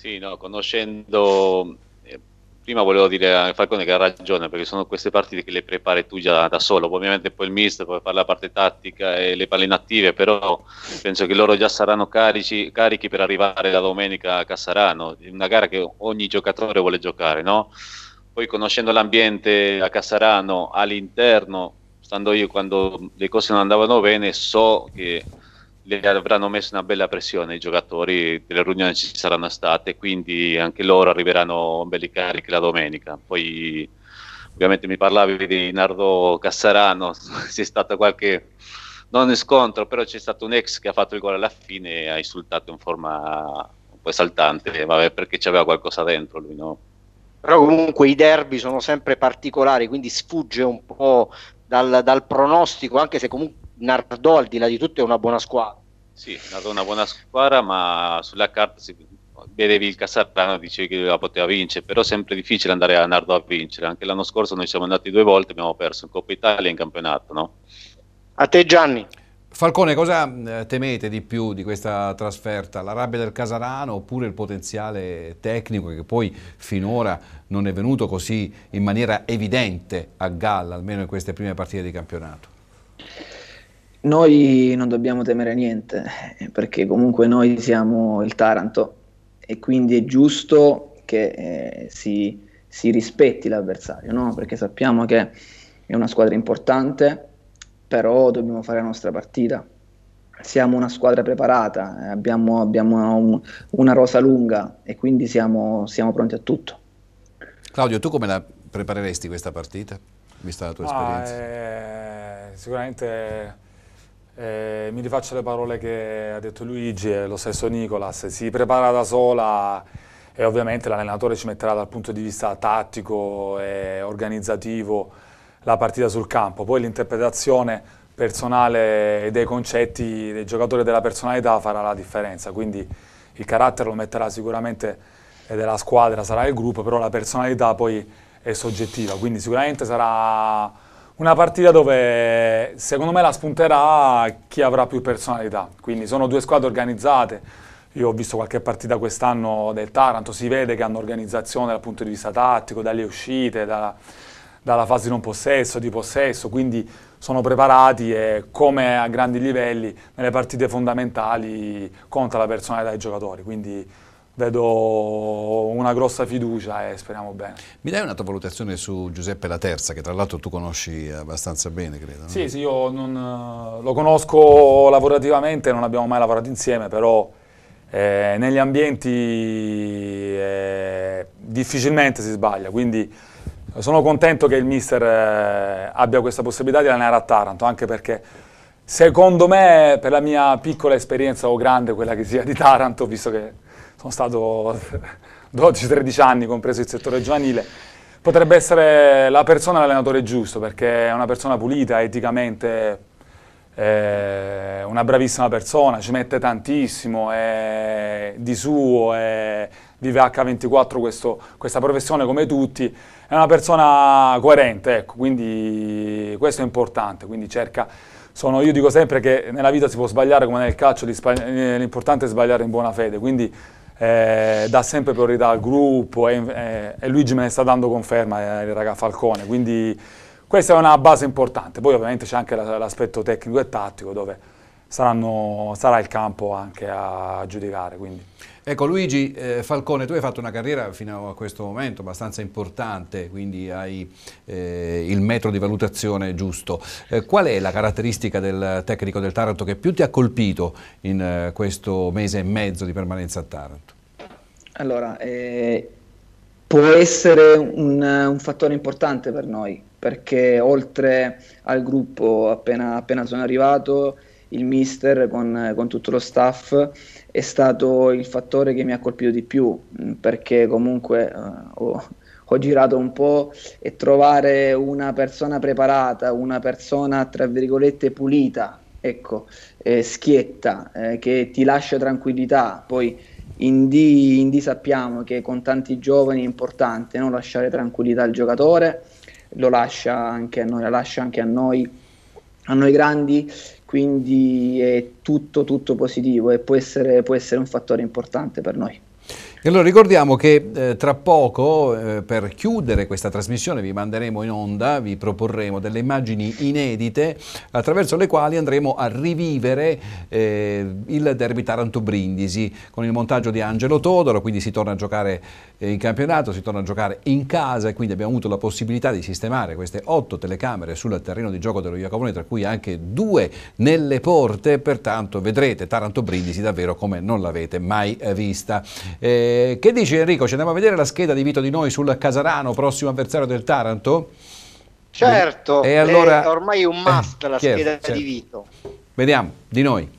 Sì, no, conoscendo... Eh, prima volevo dire a Falcone che ha ragione, perché sono queste partite che le prepari tu già da solo. Ovviamente poi il mister può fare la parte tattica e le palle inattive, però penso che loro già saranno carici, carichi per arrivare la domenica a Cassarano. Una gara che ogni giocatore vuole giocare, no? Poi conoscendo l'ambiente a Cassarano, all'interno, stando io quando le cose non andavano bene, so che le avranno messo una bella pressione i giocatori, delle riunioni ci saranno state, quindi anche loro arriveranno belli carichi la domenica. Poi ovviamente mi parlavi di Nardo Cassarano, (laughs) c'è stato qualche non scontro, però c'è stato un ex che ha fatto il gol alla fine e ha insultato in forma un po' esaltante, vabbè, perché c'aveva qualcosa dentro lui, no? Però comunque i derby sono sempre particolari, quindi sfugge un po' Dal, dal, pronostico, anche se comunque Nardò al di là di tutto è una buona squadra. Sì, Nardò è una buona squadra, ma sulla carta si vedevi il Casarrano dicevi che la poteva vincere, però è sempre difficile andare a Nardo a vincere. Anche l'anno scorso noi siamo andati due volte, abbiamo perso in Coppa Italia e in campionato, no? A te Gianni. Falcone, cosa eh, temete di più di questa trasferta? La rabbia del Casarano oppure il potenziale tecnico che poi finora non è venuto così in maniera evidente a galla, almeno in queste prime partite di campionato? Noi non dobbiamo temere niente, eh, perché comunque noi siamo il Taranto e quindi è giusto che eh, si, si, rispetti l'avversario, no? perché sappiamo che è una squadra importante, però dobbiamo fare la nostra partita. Siamo una squadra preparata, eh, abbiamo, abbiamo un, una rosa lunga e quindi siamo, siamo pronti a tutto. Claudio, tu come la prepareresti questa partita, vista la tua ah, esperienza? Eh, sicuramente eh, mi rifaccio le parole che ha detto Luigi e lo stesso Nicolas, si prepara da sola e ovviamente l'allenatore ci metterà dal punto di vista tattico e organizzativo la partita sul campo, poi l'interpretazione personale e dei concetti del giocatore e della personalità farà la differenza, quindi il carattere lo metterà sicuramente della squadra, sarà il gruppo, però la personalità poi è soggettiva, quindi sicuramente sarà una partita dove secondo me la spunterà chi avrà più personalità, quindi sono due squadre organizzate, io ho visto qualche partita quest'anno del Taranto, si vede che hanno organizzazione dal punto di vista tattico, dalle uscite, da, dalla fase di non possesso, di possesso, quindi sono preparati e come a grandi livelli nelle partite fondamentali conta la personalità dei giocatori, quindi vedo una grossa fiducia e speriamo bene. Mi dai una tua valutazione su Giuseppe La Terza, che tra l'altro tu conosci abbastanza bene, credo. No? Sì, sì, io non, eh, lo conosco lavorativamente, non abbiamo mai lavorato insieme, però eh, negli ambienti eh, difficilmente si sbaglia, quindi eh, sono contento che il mister eh, abbia questa possibilità di allenare a Taranto, anche perché secondo me, per la mia piccola esperienza o grande, quella che sia di Taranto, visto che sono stato 12-13 (laughs) anni, compreso il settore giovanile, potrebbe essere la persona l'allenatore giusto, perché è una persona pulita, eticamente è una bravissima persona, ci mette tantissimo, è di suo, è, vive H24 questo, questa professione come tutti, è una persona coerente, ecco, quindi questo è importante, quindi cerca, sono, io dico sempre che nella vita si può sbagliare come nel calcio, l'importante è sbagliare in buona fede, quindi eh, dà sempre priorità al gruppo e, eh, e Luigi me ne sta dando conferma, eh, il raga Falcone, quindi questa è una base importante. Poi ovviamente c'è anche l'aspetto tecnico e tattico dove saranno, sarà il campo anche a giudicare. Quindi. Ecco Luigi eh, Falcone, tu hai fatto una carriera fino a questo momento abbastanza importante, quindi hai eh, il metro di valutazione giusto. Eh, qual è la caratteristica del tecnico del Taranto che più ti ha colpito in eh, questo mese e mezzo di permanenza a Taranto? Allora, eh, può essere un, un fattore importante per noi, perché oltre al gruppo appena, appena sono arrivato il mister, con, con, tutto lo staff, è stato il fattore che mi ha colpito di più, mm, perché comunque eh, ho, ho, girato un po' e trovare una persona preparata, una persona tra virgolette pulita, ecco, eh, schietta, eh, che ti lascia tranquillità, poi in D, sappiamo che con tanti giovani è importante non lasciare tranquillità al giocatore, lo lascia anche a noi, la lascia anche a noi, a noi grandi quindi è tutto, tutto positivo e può essere, può essere un fattore importante per noi. E allora ricordiamo che eh, tra poco, eh, per chiudere questa trasmissione, vi manderemo in onda, vi proporremo delle immagini inedite attraverso le quali andremo a rivivere eh, il derby Taranto-Brindisi con il montaggio di Angelo Todoro, quindi si torna a giocare in campionato, si torna a giocare in casa e quindi abbiamo avuto la possibilità di sistemare queste otto telecamere sul terreno di gioco dello Iacovone, tra cui anche due nelle porte, pertanto vedrete Taranto Brindisi davvero come non l'avete mai eh, vista. Eh, che dice Enrico? Ci andiamo a vedere la scheda di Vito Di Noi sul Casarano, prossimo avversario del Taranto? Certo, e allora... è ormai un eh, must eh, la scheda certo. di Vito. Vediamo, Di Noi.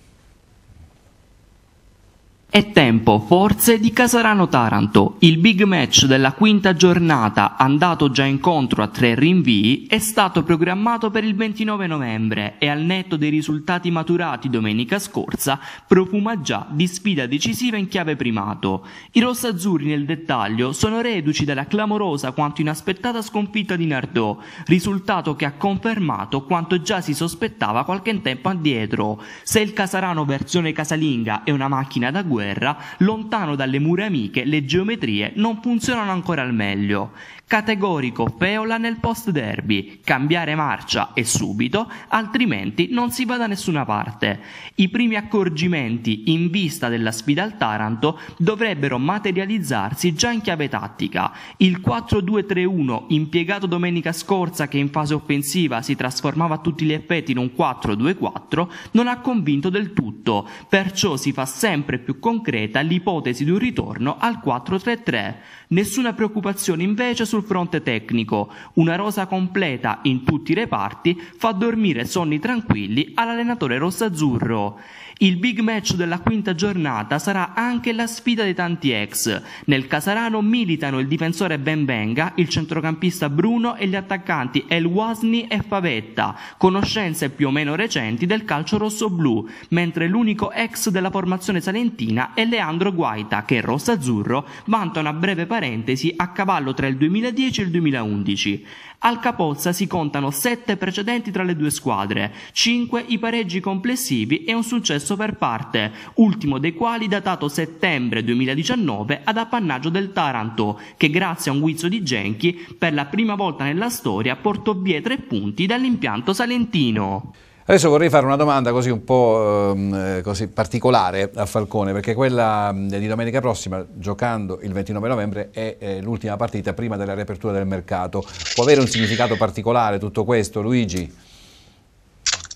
È tempo, forse, di Casarano-Taranto. Il big match della quinta giornata, andato già incontro a tre rinvii, è stato programmato per il 29 novembre e al netto dei risultati maturati domenica scorsa profuma già di sfida decisiva in chiave primato. I rossazzurri nel dettaglio sono reduci dalla clamorosa quanto inaspettata sconfitta di Nardò, risultato che ha confermato quanto già si sospettava qualche tempo addietro. Se il Casarano versione casalinga è una macchina da guerra, guerra, lontano dalle mura amiche, le geometrie non funzionano ancora al meglio. Categorico Feola nel post derby, cambiare marcia e subito, altrimenti non si va da nessuna parte. I primi accorgimenti in vista della sfida al Taranto dovrebbero materializzarsi già in chiave tattica. Il 4-2-3-1 impiegato domenica scorsa che in fase offensiva si trasformava a tutti gli effetti in un 4-2-4 non ha convinto del tutto, perciò si fa sempre più concreta l'ipotesi di un ritorno al 4-3-3. Nessuna preoccupazione invece sul fronte tecnico. Una rosa completa in tutti i reparti fa dormire sonni tranquilli all'allenatore rossazzurro. Il big match della quinta giornata sarà anche la sfida dei tanti ex. Nel Casarano militano il difensore Benvenga, il centrocampista Bruno e gli attaccanti El Wasni e Favetta, conoscenze più o meno recenti del calcio rosso-blu, mentre l'unico ex della formazione salentina è Leandro Guaita che, rosso-azzurro, vanta una breve parentesi a cavallo tra il 2010 e il 2011. Al Capozza si contano 7 precedenti tra le due squadre, 5 i pareggi complessivi e un successo per parte, ultimo dei quali datato settembre 2019 ad appannaggio del Taranto, che grazie a un guizzo di Genchi per la prima volta nella storia portò via 3 punti dall'impianto salentino. Adesso vorrei fare una domanda così un po' ehm, eh, così particolare a Falcone, perché quella di domenica prossima, giocando il 29 novembre, è eh, l'ultima partita prima della riapertura del mercato. Può avere un significato particolare tutto questo, Luigi?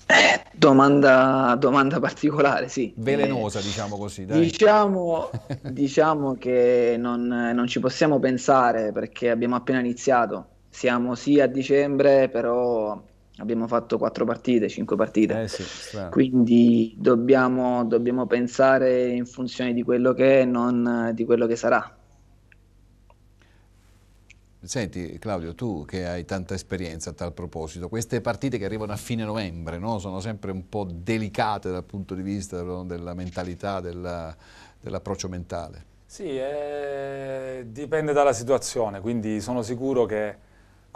Eh, domanda, domanda, particolare, sì. Velenosa, diciamo così. Diciamo, (laughs) diciamo, che non, non ci possiamo pensare perché abbiamo appena iniziato. Siamo sì a dicembre, però abbiamo fatto quattro partite, cinque partite, eh sì, quindi dobbiamo, dobbiamo, pensare in funzione di quello che è e non eh, di quello che sarà. Senti Claudio, tu che hai tanta esperienza a tal proposito, queste partite che arrivano a fine novembre no? sono sempre un po' delicate dal punto di vista della mentalità, dell'approccio mentale. Sì, eh, dipende dalla situazione, quindi sono sicuro che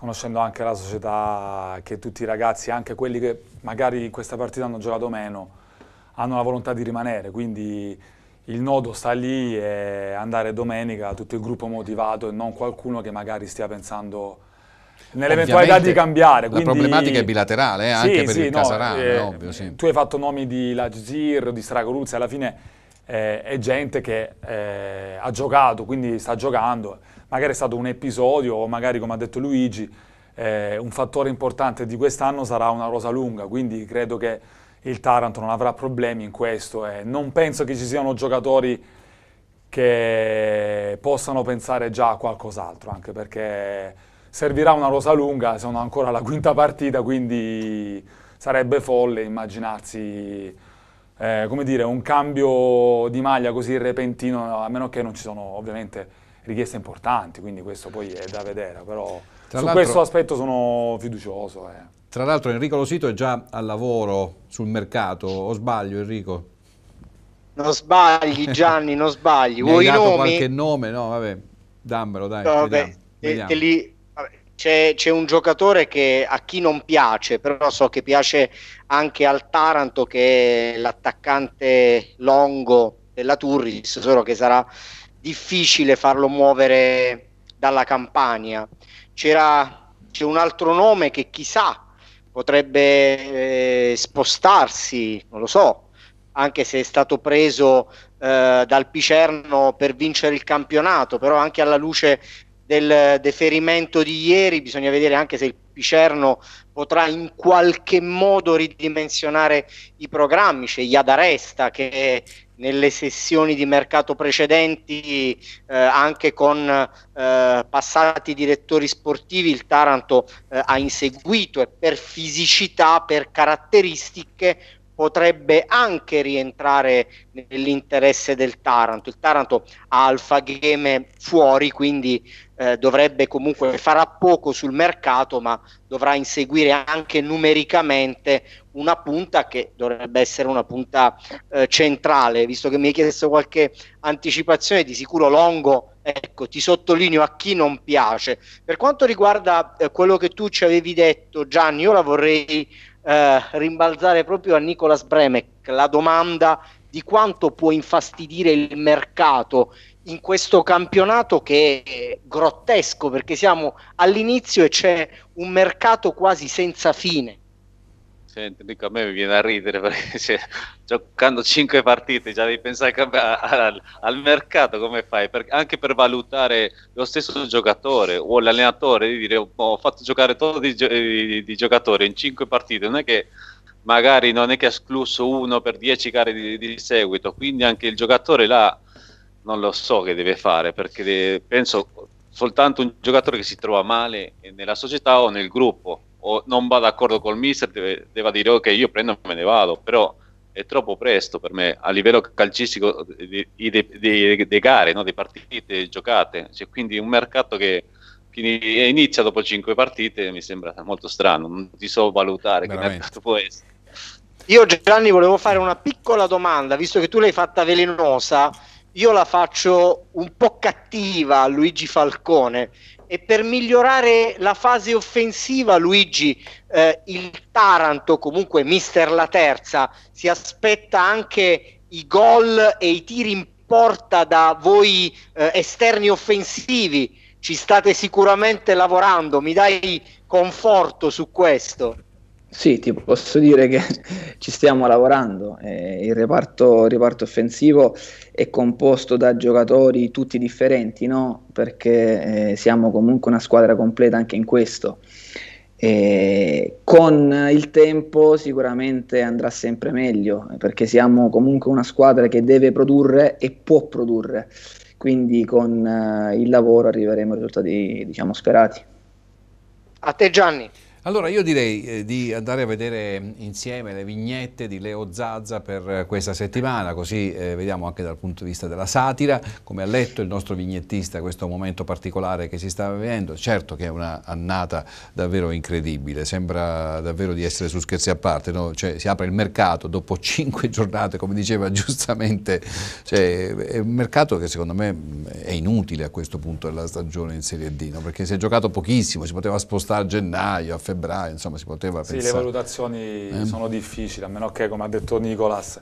conoscendo anche la società, che tutti i ragazzi, anche quelli che magari in questa partita hanno giocato meno, hanno la volontà di rimanere, quindi il nodo sta lì e andare domenica tutto il gruppo motivato e non qualcuno che magari stia pensando nell'eventualità di cambiare. Quindi, la problematica è bilaterale, eh, anche per sì, il no, Casarano, eh, ovvio, sì. Tu hai fatto nomi di Lagzir, di Stragoluzzi, alla fine eh, è gente che eh, ha giocato, quindi sta giocando magari è stato un episodio o magari, come ha detto Luigi, eh, un fattore importante di quest'anno sarà una rosa lunga, quindi credo che il Taranto non avrà problemi in questo. Eh. Non penso che ci siano giocatori che possano pensare già a qualcos'altro, anche perché servirà una rosa lunga, sono ancora alla quinta partita, quindi sarebbe folle immaginarsi eh, dire, un cambio di maglia così repentino, a meno che non ci sono ovviamente richieste importanti, quindi questo poi è da vedere, però Tra su questo aspetto sono fiducioso. Eh. Tra l'altro Enrico Losito è già al lavoro sul mercato, o sbaglio Enrico? Non sbagli Gianni, non sbagli. Vuoi hai dato qualche nome? No, vabbè, dammelo dai. No, vabbè, eh, lì, c'è, un giocatore che a chi non piace, però so che piace anche al Taranto, che è l'attaccante Longo della Turris, solo che sarà difficile farlo muovere dalla Campania. C'era, c'è un altro nome che chissà potrebbe eh, spostarsi, non lo so, anche se è stato preso eh, dal Picerno per vincere il campionato, però anche alla luce del deferimento di ieri bisogna vedere anche se il Picerno potrà in qualche modo ridimensionare i programmi, c'è Resta che nelle sessioni di mercato precedenti eh, anche con eh, passati direttori sportivi il Taranto eh, ha inseguito e per fisicità, per caratteristiche potrebbe anche rientrare nell'interesse del Taranto. Il Taranto ha Alfagheme fuori, quindi eh, dovrebbe comunque farà poco sul mercato, ma dovrà inseguire anche numericamente una punta che dovrebbe essere una punta eh, centrale, visto che mi hai chiesto qualche anticipazione, di sicuro Longo ecco, ti sottolineo a chi non piace. Per quanto riguarda eh, quello che tu ci avevi detto, Gianni, io la vorrei eh, rimbalzare proprio a Nicolas Bremek la domanda di quanto può infastidire il mercato in questo campionato che è grottesco perché siamo all'inizio e c'è un mercato quasi senza fine cioè, dico, a me mi viene a ridere perché (laughs) cioè, giocando 5 partite già devi pensare a, a, al, mercato come fai, per, anche per valutare lo stesso giocatore o l'allenatore, di dire oh, ho fatto giocare tutti di, di, di giocatore in 5 partite, non è che magari non è che ha escluso uno per 10 gare di, di, seguito, quindi anche il giocatore là non lo so che deve fare perché penso soltanto un giocatore che si trova male nella società o nel gruppo o non va d'accordo col mister deve, deve dire ok io prendo e me ne vado, però è troppo presto per me a livello calcistico di, di, di, di gare, no? di partite giocate, cioè, quindi un mercato che inizia dopo cinque partite mi sembra molto strano, non ti so valutare Veramente. che mercato può essere. Io Gianni volevo fare una piccola domanda, visto che tu l'hai fatta velenosa, io la faccio un po' cattiva a Luigi Falcone e per migliorare la fase offensiva, Luigi, eh, il Taranto, comunque mister la terza, si aspetta anche i gol e i tiri in porta da voi eh, esterni offensivi. Ci state sicuramente lavorando, mi dai conforto su questo? Sì, ti posso dire che (laughs) ci stiamo lavorando. Eh, il, reparto, il, reparto, offensivo è composto da giocatori tutti differenti, no? perché eh, siamo comunque una squadra completa anche in questo. Eh, con il tempo sicuramente andrà sempre meglio, perché siamo comunque una squadra che deve produrre e può produrre, quindi con eh, il lavoro arriveremo ai risultati diciamo, sperati. A te Gianni. Allora io direi eh, di andare a vedere mm, insieme le vignette di Leo Zazza per eh, questa settimana, così eh, vediamo anche dal punto di vista della satira, come ha letto il nostro vignettista questo momento particolare che si sta vivendo, certo che è una annata davvero incredibile, sembra davvero di essere su scherzi a parte, no? cioè, si apre il mercato dopo (laughs) cinque giornate, come diceva giustamente, cioè, è un mercato che secondo me mm, è inutile a questo punto della stagione in Serie D, no? perché si è giocato pochissimo, si poteva spostare a gennaio, a febbraio, febbraio, insomma si poteva sì, pensare. Sì, le valutazioni eh. sono difficili, a meno che, come ha detto Nicolas,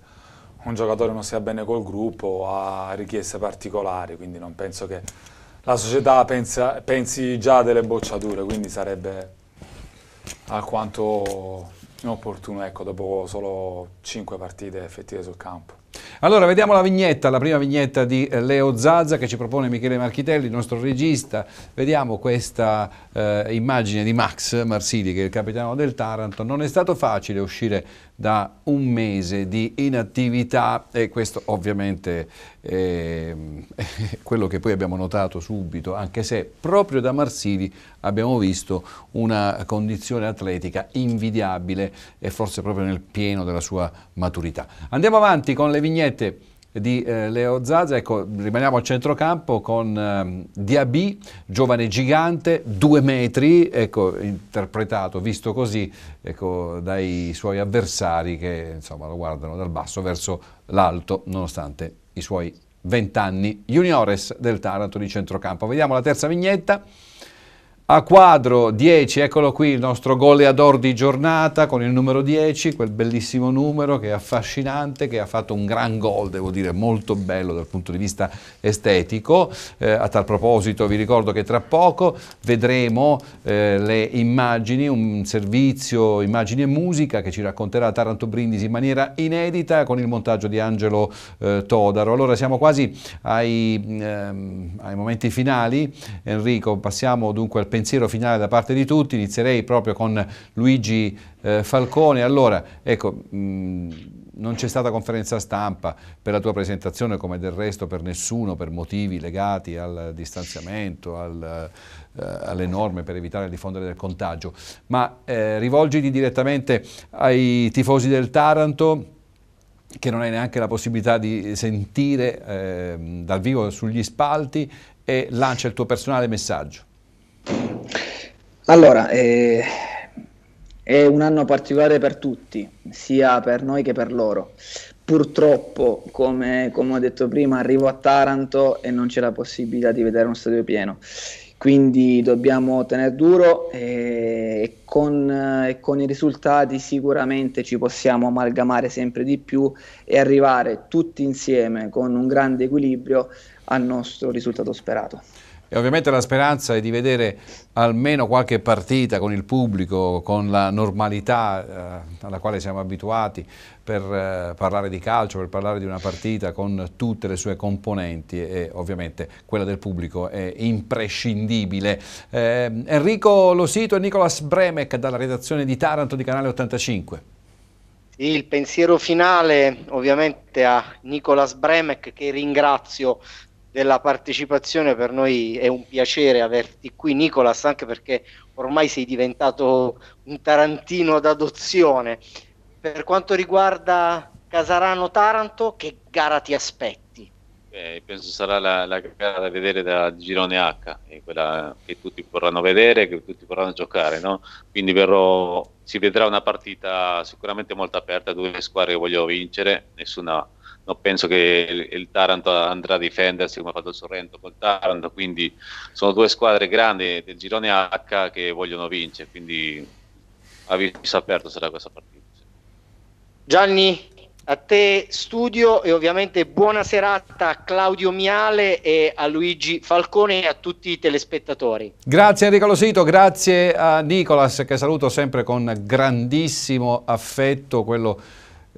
un giocatore non sia bene col gruppo o ha richieste particolari, quindi non penso che la società pensa, pensi già delle bocciature, quindi sarebbe alquanto inopportuno, ecco, dopo solo 5 partite effettive sul campo. Allora, vediamo la vignetta, la prima vignetta di eh, Leo Zazza che ci propone Michele Marchitelli, il nostro regista. Vediamo questa eh, immagine di Max Marsili, che è il capitano del Taranto. Non è stato facile uscire da un mese di inattività e questo ovviamente è (laughs) quello che poi abbiamo notato subito, anche se proprio da Marsili abbiamo visto una condizione atletica invidiabile e forse proprio nel pieno della sua maturità. Andiamo avanti con le vignette di eh, Leo Zaza. Ecco, rimaniamo al centrocampo con eh, Diaby, giovane gigante, due metri, ecco, interpretato, visto così, ecco, dai suoi avversari che insomma, lo guardano dal basso verso l'alto, nonostante i suoi 20 anni. Juniores del Taranto di centrocampo. Vediamo la terza vignetta. A quadro 10, eccolo qui il nostro goleador di giornata con il numero 10, quel bellissimo numero che è affascinante, che ha fatto un gran gol, devo dire, molto bello dal punto di vista estetico. Eh, a tal proposito vi ricordo che tra poco vedremo eh, le immagini, un servizio immagini e musica che ci racconterà Taranto Brindisi in maniera inedita con il montaggio di Angelo eh, Todaro. Allora siamo quasi ai, mm, ehm, ai momenti finali. Enrico, passiamo dunque al pensiero pensiero finale da parte di tutti, inizierei proprio con Luigi eh, Falcone. Allora, ecco, mh, mm, non c'è stata conferenza stampa per la tua presentazione, come del resto per nessuno, per motivi legati al distanziamento, al, eh, alle norme per evitare il diffondere del contagio, ma eh, rivolgiti direttamente ai tifosi del Taranto che non hai neanche la possibilità di sentire eh, dal vivo sugli spalti e lancia il tuo personale messaggio. Allora, eh, è un anno particolare per tutti, sia per noi che per loro. Purtroppo, come, come ho detto prima, arrivo a Taranto e non c'è la possibilità di vedere uno stadio pieno quindi dobbiamo tenere duro e con, e con, i risultati sicuramente ci possiamo amalgamare sempre di più e arrivare tutti insieme con un grande equilibrio al nostro risultato sperato. E ovviamente la speranza è di vedere almeno qualche partita con il pubblico, con la normalità eh, alla quale siamo abituati per eh, parlare di calcio, per parlare di una partita con tutte le sue componenti e ovviamente quella del pubblico è imprescindibile. Eh, Enrico Losito e Nicolas Bremek dalla redazione di Taranto di Canale 85. Il pensiero finale ovviamente a Nicolas Bremek che ringrazio della partecipazione, per noi è un piacere averti qui Nicolas, anche perché ormai sei diventato un tarantino d'adozione. Per quanto riguarda Casarano-Taranto, che gara ti aspetti? Beh, penso sarà la, la, gara da vedere da girone H, eh, quella che tutti vorranno vedere, che tutti vorranno giocare, no? quindi verrò, si vedrà una partita sicuramente molto aperta, due squadre che voglio vincere, nessuna No, penso che il, Taranto andrà a difendersi come ha fatto il Sorrento col Taranto, quindi sono due squadre grandi del girone H che vogliono vincere, quindi a viso aperto sarà questa partita. Gianni, a te studio e ovviamente buona serata a Claudio Miale e a Luigi Falcone e a tutti i telespettatori. Grazie Enrico Losito, grazie a Nicolas che saluto sempre con grandissimo affetto quello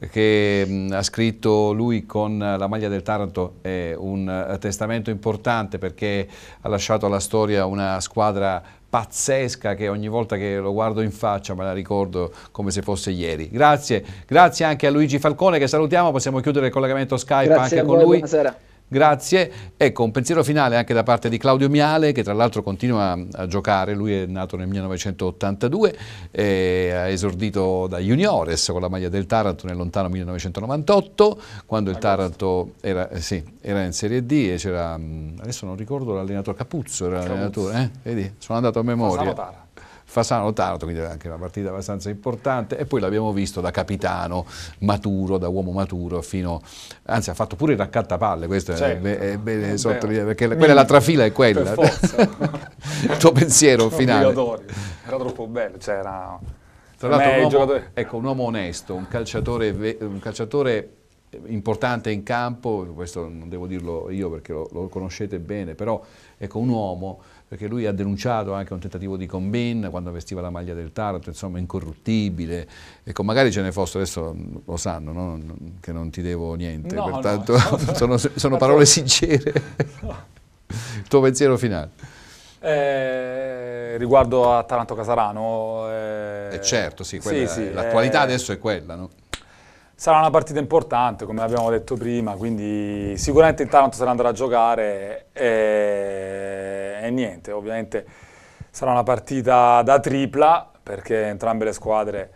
che mh, ha scritto lui con la maglia del Taranto è un eh, testamento importante perché ha lasciato alla storia una squadra pazzesca che ogni volta che lo guardo in faccia me la ricordo come se fosse ieri. Grazie, grazie anche a Luigi Falcone che salutiamo, possiamo chiudere il collegamento Skype grazie anche voi, con lui. Buonasera. Grazie. Ecco, un pensiero finale anche da parte di Claudio Miale, che tra l'altro continua a giocare, lui è nato nel 1982, ha esordito da juniores con la maglia del Taranto nel lontano 1998, quando il Taranto era, eh, sì, era in Serie D e c'era, mm, adesso non ricordo l'allenatore Capuzzo, era l'allenatore, eh? sono andato a memoria. Fasano-Taranto, quindi anche una partita abbastanza importante e poi l'abbiamo visto da capitano maturo, da uomo maturo fino, anzi ha fatto pure il raccattapalle, questo certo. è, bene sottolineare perché Mì, quella la trafila è quella. (laughs) il tuo pensiero finale. Era troppo bello, cioè era... Tra l'altro un, uomo, ecco, un uomo onesto, un calciatore, un calciatore importante in campo, questo non devo dirlo io perché lo, lo conoscete bene, però ecco, un uomo perché lui ha denunciato anche un tentativo di commenna quando vestiva la maglia del Taranto, insomma incorruttibile, ecco magari ce ne fosse, adesso lo sanno no? che non ti devo niente, no, pertanto no, (laughs) sono, sono, parole sincere, il (laughs) tuo pensiero finale. Eh, riguardo a Taranto Casarano... Eh, eh certo, sì, sì, sì l'attualità eh, adesso è quella, no? Sarà una partita importante, come abbiamo detto prima, quindi sicuramente il Taranto se ne andrà a giocare e, e niente, ovviamente sarà una partita da tripla perché entrambe le squadre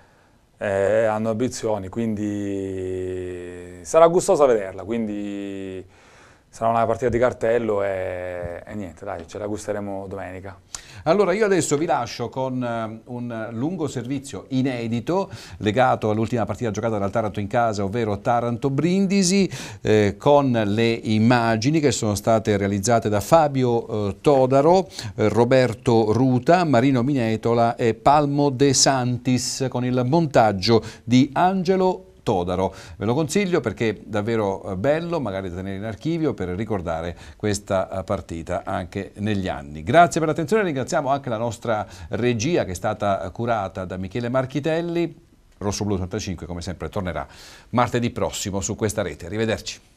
eh, hanno ambizioni, quindi sarà gustosa vederla, quindi sarà una partita di cartello e, e niente, dai, ce la gusteremo domenica. Allora io adesso vi lascio con eh, un lungo servizio inedito legato all'ultima partita giocata dal Taranto in casa, ovvero Taranto-Brindisi, eh, con le immagini che sono state realizzate da Fabio eh, Todaro, eh, Roberto Ruta, Marino Minetola e Palmo De Santis con il montaggio di Angelo Todaro. Ve lo consiglio perché è davvero eh, bello, magari da tenere in archivio per ricordare questa eh, partita anche negli anni. Grazie per l'attenzione, ringraziamo anche la nostra regia che è stata eh, curata da Michele Marchitelli. Rosso Blu 85 come sempre tornerà martedì prossimo su questa rete. Arrivederci.